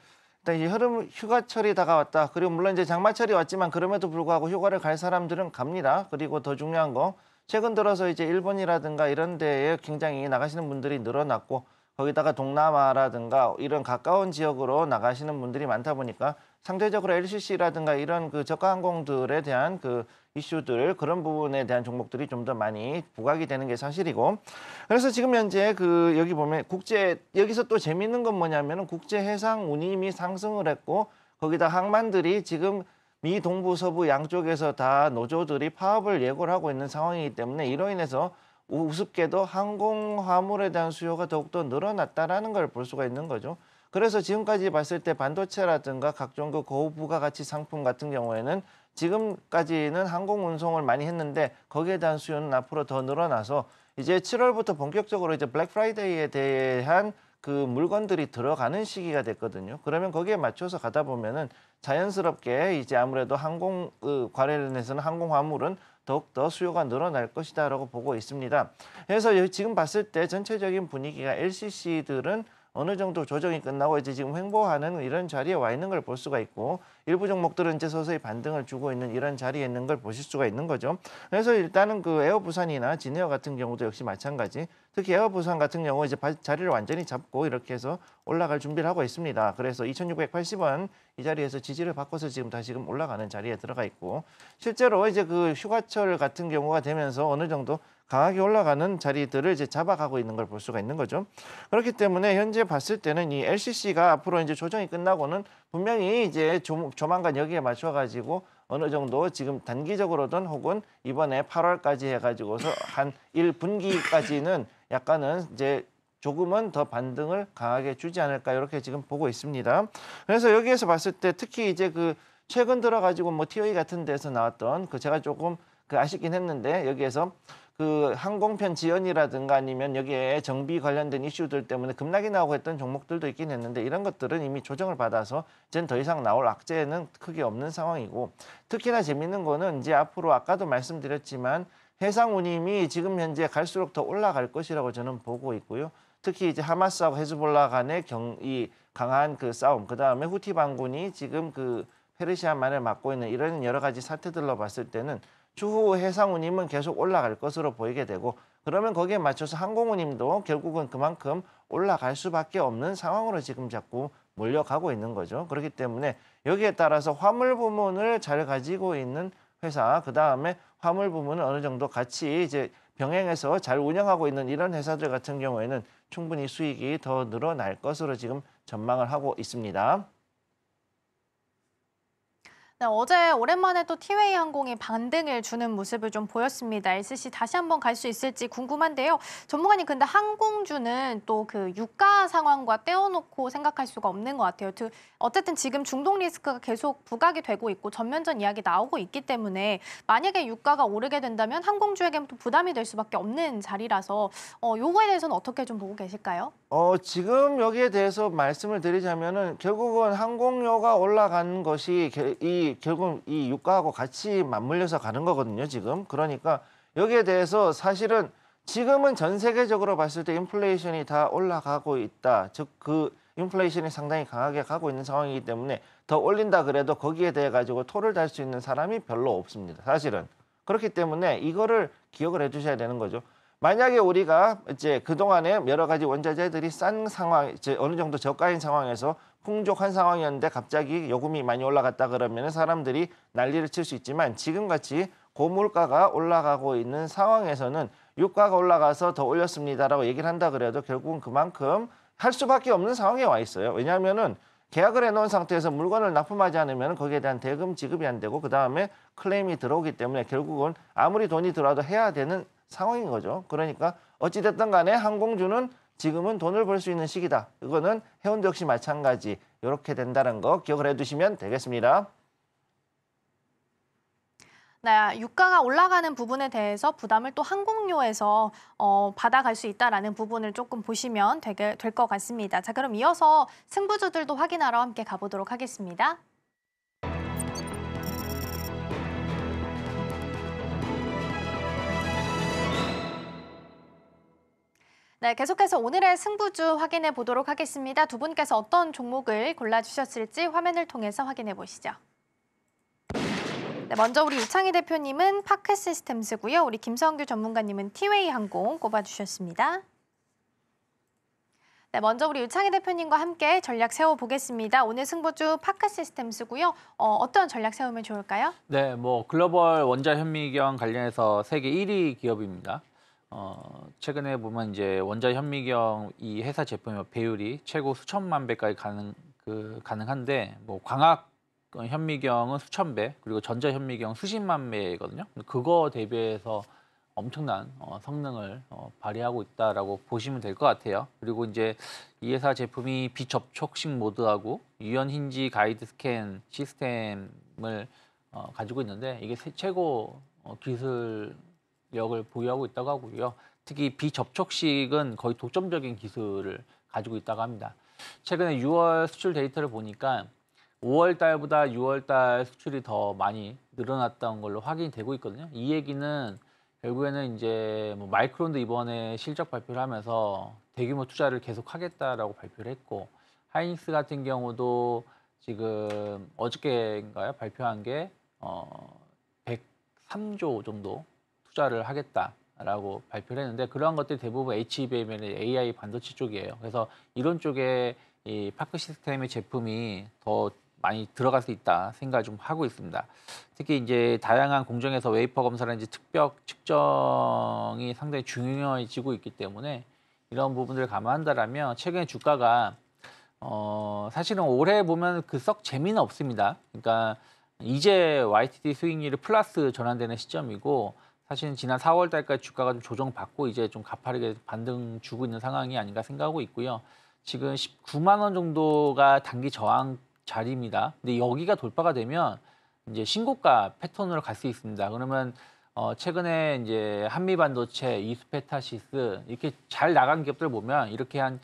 일단 이 흐름 휴가철이 다가왔다. 그리고 물론 이제 장마철이 왔지만 그럼에도 불구하고 휴가를 갈 사람들은 갑니다. 그리고 더 중요한 거 최근 들어서 이제 일본이라든가 이런 데에 굉장히 나가시는 분들이 늘어났고 거기다가 동남아라든가 이런 가까운 지역으로 나가시는 분들이 많다 보니까 상대적으로 LCC라든가 이런 그 저가 항공들에 대한 그 이슈들 그런 부분에 대한 종목들이 좀 더 많이 부각이 되는 게 사실이고 그래서 지금 현재 그 여기 보면 국제 여기서 또 재밌는 건 뭐냐면은 국제 해상 운임이 상승을 했고 거기다 항만들이 지금 미 동부 서부 양쪽에서 다 노조들이 파업을 예고를 하고 있는 상황이기 때문에 이로 인해서 우습게도 항공 화물에 대한 수요가 더욱더 늘어났다라는 걸 볼 수가 있는 거죠. 그래서 지금까지 봤을 때 반도체라든가 각종 그 고부가가치 상품 같은 경우에는 지금까지는 항공 운송을 많이 했는데 거기에 대한 수요는 앞으로 더 늘어나서 이제 7월부터 본격적으로 이제 블랙 프라이데이에 대한 그 물건들이 들어가는 시기가 됐거든요. 그러면 거기에 맞춰서 가다 보면은 자연스럽게 이제 아무래도 항공 그 관련해서는 항공 화물은 더욱더 수요가 늘어날 것이다 라고 보고 있습니다. 그래서 지금 봤을 때 전체적인 분위기가 LCC들은 어느 정도 조정이 끝나고 이제 지금 횡보하는 이런 자리에 와 있는 걸 볼 수가 있고 일부 종목들은 이제 서서히 반등을 주고 있는 이런 자리에 있는 걸 보실 수가 있는 거죠. 그래서 일단은 그 에어부산이나 진에어 같은 경우도 역시 마찬가지. 특히 에어부산 같은 경우 이제 자리를 완전히 잡고 이렇게 해서 올라갈 준비를 하고 있습니다. 그래서 2,680원 이 자리에서 지지를 바꿔서 지금 다시금 올라가는 자리에 들어가 있고 실제로 이제 그 휴가철 같은 경우가 되면서 어느 정도 강하게 올라가는 자리들을 이제 잡아가고 있는 걸 볼 수가 있는 거죠. 그렇기 때문에 현재 봤을 때는 이 LCC가 앞으로 이제 조정이 끝나고는 분명히 이제 조, 만간 여기에 맞춰가지고 어느 정도 지금 단기적으로든 혹은 이번에 8월까지 해가지고서 한 1분기까지는 약간은 이제 조금은 더 반등을 강하게 주지 않을까 이렇게 지금 보고 있습니다. 그래서 여기에서 봤을 때 특히 이제 그 최근 들어가지고 뭐 TOE 같은 데서 나왔던 그 제가 조금 그 아쉽긴 했는데 여기에서 그 항공편 지연이라든가 아니면 여기에 정비 관련된 이슈들 때문에 급락이 나오고 했던 종목들도 있긴 했는데 이런 것들은 이미 조정을 받아서 이제는 더 이상 나올 악재는 크게 없는 상황이고 특히나 재밌는 거는 이제 앞으로 아까도 말씀드렸지만 해상운임이 지금 현재 갈수록 더 올라갈 것이라고 저는 보고 있고요. 특히 이제 하마스하고 헤즈볼라 간의 경, 이 강한 그 싸움, 그 다음에 후티 반군이 지금 그 페르시아만을 막고 있는 이런 여러 가지 사태들로 봤을 때는 추후 해상 운임은 계속 올라갈 것으로 보이게 되고 그러면 거기에 맞춰서 항공 운임도 결국은 그만큼 올라갈 수밖에 없는 상황으로 지금 자꾸 몰려가고 있는 거죠. 그렇기 때문에 여기에 따라서 화물 부문을 잘 가지고 있는 회사, 그 다음에 화물 부문을 어느 정도 같이 이제 병행해서 잘 운영하고 있는 이런 회사들 같은 경우에는 충분히 수익이 더 늘어날 것으로 지금 전망을 하고 있습니다. 네, 어제 오랜만에 또 티웨이 항공이 반등을 주는 모습을 좀 보였습니다. LCC 다시 한번 갈 수 있을지 궁금한데요. 전문가님 근데 항공주는 또 그 유가 상황과 떼어놓고 생각할 수가 없는 것 같아요. 어쨌든 지금 중동 리스크가 계속 부각이 되고 있고 전면전 이야기 나오고 있기 때문에 만약에 유가가 오르게 된다면 항공주에게또 부담이 될 수밖에 없는 자리라서 어, 요거에 대해서는 어떻게 좀 보고 계실까요? 어, 지금 여기에 대해서 말씀을 드리자면은 결국은 항공료가 올라간 것이 이 결국 이 유가하고 같이 맞물려서 가는 거거든요, 지금. 그러니까 여기에 대해서 사실은 지금은 전 세계적으로 봤을 때 인플레이션이 다 올라가고 있다. 즉 그 인플레이션이 상당히 강하게 가고 있는 상황이기 때문에 더 올린다 그래도 거기에 대해 가지고 토를 달 수 있는 사람이 별로 없습니다. 사실은. 그렇기 때문에 이거를 기억을 해 주셔야 되는 거죠. 만약에 우리가 이제 그동안에 여러 가지 원자재들이 싼 상황, 이제 어느 정도 저가인 상황에서 풍족한 상황이었는데 갑자기 요금이 많이 올라갔다 그러면 사람들이 난리를 칠 수 있지만 지금같이 고물가가 올라가고 있는 상황에서는 유가가 올라가서 더 올렸습니다라고 얘기를 한다 그래도 결국은 그만큼 할 수밖에 없는 상황에 와 있어요. 왜냐하면은 계약을 해놓은 상태에서 물건을 납품하지 않으면 거기에 대한 대금 지급이 안 되고 그 다음에 클레임이 들어오기 때문에 결국은 아무리 돈이 들어와도 해야 되는 상황인 거죠. 그러니까 어찌됐든 간에 항공주는 지금은 돈을 벌 수 있는 시기다. 이거는해운도 역시 마찬가지. 이렇게 된다는 거 기억을 해두시면 되겠습니다. 네, 유가가 올라가는 부분에 대해서 부담을 또 항공료에서 어, 받아갈 수 있다라는 부분을 조금 보시면 될 것 같습니다. 자, 그럼 이어서 승부주들도 확인하러 함께 가보도록 하겠습니다. 네, 계속해서 오늘의 승부주 확인해 보도록 하겠습니다. 두 분께서 어떤 종목을 골라주셨을지 화면을 통해서 확인해 보시죠. 네, 먼저 우리 이창희 대표님은 파크 시스템스고요. 우리 김성규 전문가님은 티웨이 항공 꼽아주셨습니다. 네, 먼저 우리 유창희 대표님과 함께 전략 세워보겠습니다. 오늘 승부주 파크 시스템스고요. 어, 어, 떤 전략 세우면 좋을까요? 네, 뭐 글로벌 원자현미경 관련해서 세계 1위 기업입니다. 어, 최근에 보면 이제 원자 현미경 이 회사 제품의 배율이 최고 수천만 배까지 가능 그 가능한데 뭐 광학 현미경은 수천 배 그리고 전자 현미경 수십만 배거든요. 그거 대비해서 엄청난 어, 성능을 어, 발휘하고 있다라고 보시면 될 것 같아요. 그리고 이제 이 회사 제품이 비접촉식 모드하고 유연 힌지 가이드 스캔 시스템을 어, 가지고 있는데 이게 세, 최고 어, 기술 역을 보유하고 있다고 하고요. 특히 비접촉식은 거의 독점적인 기술을 가지고 있다고 합니다. 최근에 6월 수출 데이터를 보니까 5월 달보다 6월 달 수출이 더 많이 늘어났던 걸로 확인 되고 있거든요. 이 얘기는 결국에는 이제 뭐 마이크론도 이번에 실적 발표를 하면서 대규모 투자를 계속 하겠다라고 발표를 했고 하이닉스 같은 경우도 지금 어저께인가요 발표한 게어 103조 정도 투자를 하겠다라고 발표를 했는데 그러한 것들이 대부분 HBM의 AI 반도체 쪽이에요. 그래서 이런 쪽에 이 파크 시스템의 제품이 더 많이 들어갈 수 있다 생각을 좀 하고 있습니다. 특히 이제 다양한 공정에서 웨이퍼 검사라든지 특벽 측정이 상당히 중요해지고 있기 때문에 이런 부분들을 감안한다라면 최근에 주가가 어 사실은 올해 보면 그 썩 재미는 없습니다. 그러니까 이제 YTD 수익률이 플러스 전환되는 시점이고 사실은 지난 4월 달까지 주가가 좀 조정받고 이제 좀 가파르게 반등 주고 있는 상황이 아닌가 생각하고 있고요. 지금 19만 원 정도가 단기 저항 자리입니다. 근데 여기가 돌파가 되면 이제 신고가 패턴으로 갈 수 있습니다. 그러면 어 최근에 이제 한미 반도체, 이스페타시스 이렇게 잘 나간 기업들 보면 이렇게 한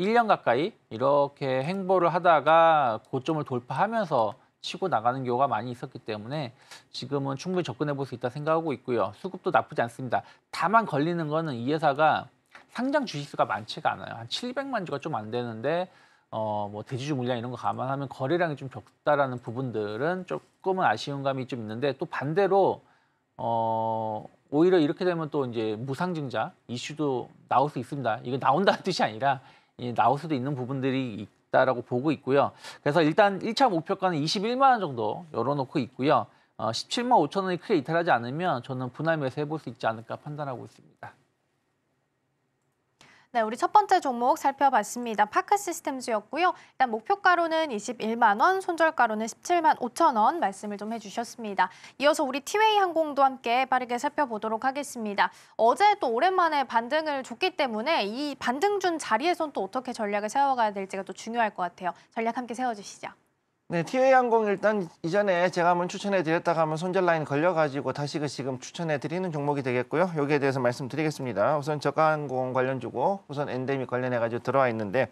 1년 가까이 이렇게 행보를 하다가 고점을 돌파하면서 치고 나가는 경우가 많이 있었기 때문에 지금은 충분히 접근해 볼 수 있다 생각하고 있고요. 수급도 나쁘지 않습니다. 다만 걸리는 거는 이 회사가 상장 주식수가 많지가 않아요. 한 700만 주가 좀 안 되는데 어, 뭐 대주주 물량 이런 거 감안하면 거래량이 좀 적다라는 부분들은 조금은 아쉬운 감이 좀 있는데 또 반대로 어, 오히려 이렇게 되면 또 이제 무상증자 이슈도 나올 수 있습니다. 이거 나온다는 뜻이 아니라 이제 나올 수도 있는 부분들이 있다라고 보고 있고요. 그래서 일단 1차 목표가는 21만 원 정도 열어놓고 있고요. 어, 17만 5천 원이 크게 이탈하지 않으면 저는 분할 매수 해볼 수 있지 않을까 판단하고 있습니다. 네, 우리 첫 번째 종목 살펴봤습니다. 파크 시스템즈였고요. 일단 목표가로는 21만 원, 손절가로는 17만 5천 원 말씀을 좀 해주셨습니다. 이어서 우리 티웨이 항공도 함께 빠르게 살펴보도록 하겠습니다. 어제 또 오랜만에 반등을 줬기 때문에 이 반등준 자리에선 또 어떻게 전략을 세워가야 될지가 또 중요할 것 같아요. 전략 함께 세워주시죠. 네, 티웨이 항공 일단 이전에 제가 한번 추천해 드렸다가 한번 손절 라인 걸려 가지고 다시 그 지금 추천해 드리는 종목이 되겠고요. 여기에 대해서 말씀드리겠습니다. 우선 저가 항공 관련 주고 우선 엔데믹 관련해 가지고 들어와 있는데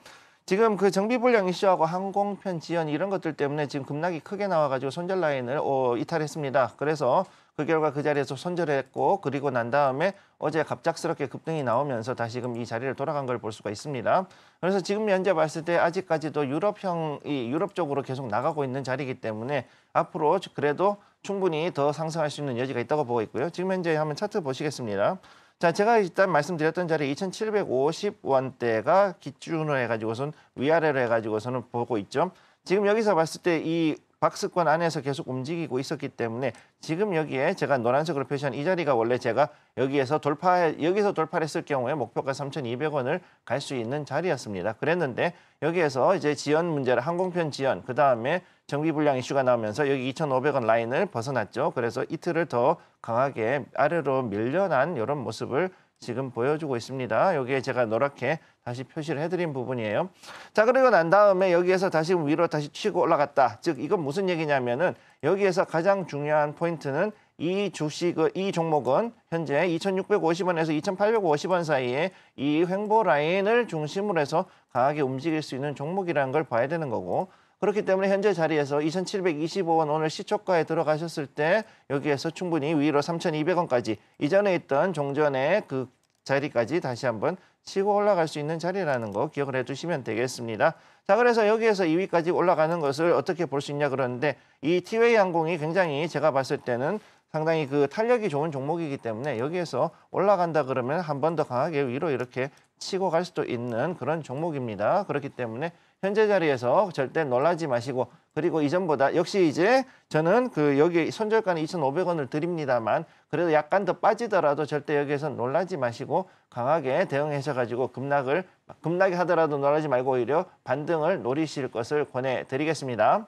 지금 그 정비 불량 이슈하고 항공편 지연 이런 것들 때문에 지금 급락이 크게 나와 가지고 손절 라인을 어, 이탈했습니다. 그래서 그 결과 그 자리에서 손절했고 그리고 난 다음에 어제 갑작스럽게 급등이 나오면서 다시금 이 자리를 돌아간 걸 볼 수가 있습니다. 그래서 지금 현재 봤을 때 아직까지도 유럽형 이 유럽 쪽으로 계속 나가고 있는 자리이기 때문에 앞으로 그래도 충분히 더 상승할 수 있는 여지가 있다고 보고 있고요. 지금 현재 한번 차트 보시겠습니다. 자, 제가 일단 말씀드렸던 자리 2,750원대가 기준으로 해가지고선 위아래로 해가지고서는 보고 있죠. 지금 여기서 봤을 때이 박스권 안에서 계속 움직이고 있었기 때문에 지금 여기에 제가 노란색으로 표시한 이 자리가 원래 제가 여기에서 돌파 여기서 돌파했을 를 경우에 목표가 3,200원을 갈 수 있는 자리였습니다. 그랬는데 여기에서 이제 지연 문제를 항공편 지연 그 다음에 정비 불량 이슈가 나오면서 여기 2,500원 라인을 벗어났죠. 그래서 이틀을 더 강하게 아래로 밀려난 이런 모습을 지금 보여주고 있습니다. 여기에 제가 노랗게 다시 표시를 해드린 부분이에요. 자 그리고 난 다음에 여기에서 다시 위로 다시 치고 올라갔다. 즉 이건 무슨 얘기냐면은 여기에서 가장 중요한 포인트는 이 주식 이 종목은 현재 2,650원에서 2,850원 사이에 이 횡보 라인을 중심으로 해서 강하게 움직일 수 있는 종목이라는 걸 봐야 되는 거고 그렇기 때문에 현재 자리에서 2,725원 오늘 시초가에 들어가셨을 때 여기에서 충분히 위로 3,200원까지 이전에 있던 종전의 그 자리까지 다시 한번 치고 올라갈 수 있는 자리라는 거 기억을 해두시면 되겠습니다. 자 그래서 여기에서 2위까지 올라가는 것을 어떻게 볼 수 있냐 그러는데 이 티웨이 항공이 굉장히 제가 봤을 때는 상당히 그 탄력이 좋은 종목이기 때문에 여기에서 올라간다 그러면 한 번 더 강하게 위로 이렇게 치고 갈 수도 있는 그런 종목입니다. 그렇기 때문에 현재 자리에서 절대 놀라지 마시고 그리고 이전보다 역시 이제 저는 그 여기 손절가는 2,500원을 드립니다만 그래도 약간 더 빠지더라도 절대 여기에서 놀라지 마시고 강하게 대응해서 가지고 급락을 급락이 하더라도 놀라지 말고 오히려 반등을 노리실 것을 권해드리겠습니다.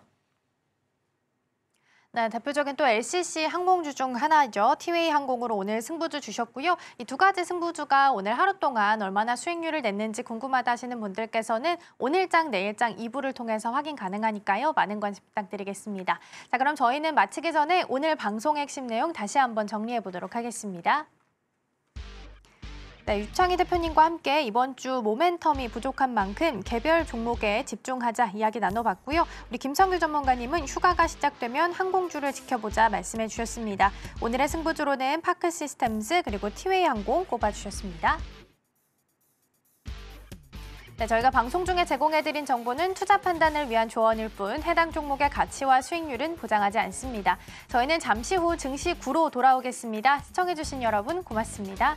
네, 대표적인 또 LCC 항공주 중 하나죠. 티웨이 항공으로 오늘 승부주 주셨고요. 이 두 가지 승부주가 오늘 하루 동안 얼마나 수익률을 냈는지 궁금하다 하시는 분들께서는 오늘장, 내일장 2부를 통해서 확인 가능하니까요. 많은 관심 부탁드리겠습니다. 자, 그럼 저희는 마치기 전에 오늘 방송 핵심 내용 다시 한번 정리해 보도록 하겠습니다. 네, 유창희 대표님과 함께 이번 주 모멘텀이 부족한 만큼 개별 종목에 집중하자 이야기 나눠봤고요. 우리 김성규 전문가님은 휴가가 시작되면 항공주를 지켜보자 말씀해 주셨습니다. 오늘의 승부주로는 파크시스템즈 그리고 티웨이 항공 꼽아주셨습니다. 네, 저희가 방송 중에 제공해드린 정보는 투자 판단을 위한 조언일 뿐 해당 종목의 가치와 수익률은 보장하지 않습니다. 저희는 잠시 후 증시 9로 돌아오겠습니다. 시청해주신 여러분 고맙습니다.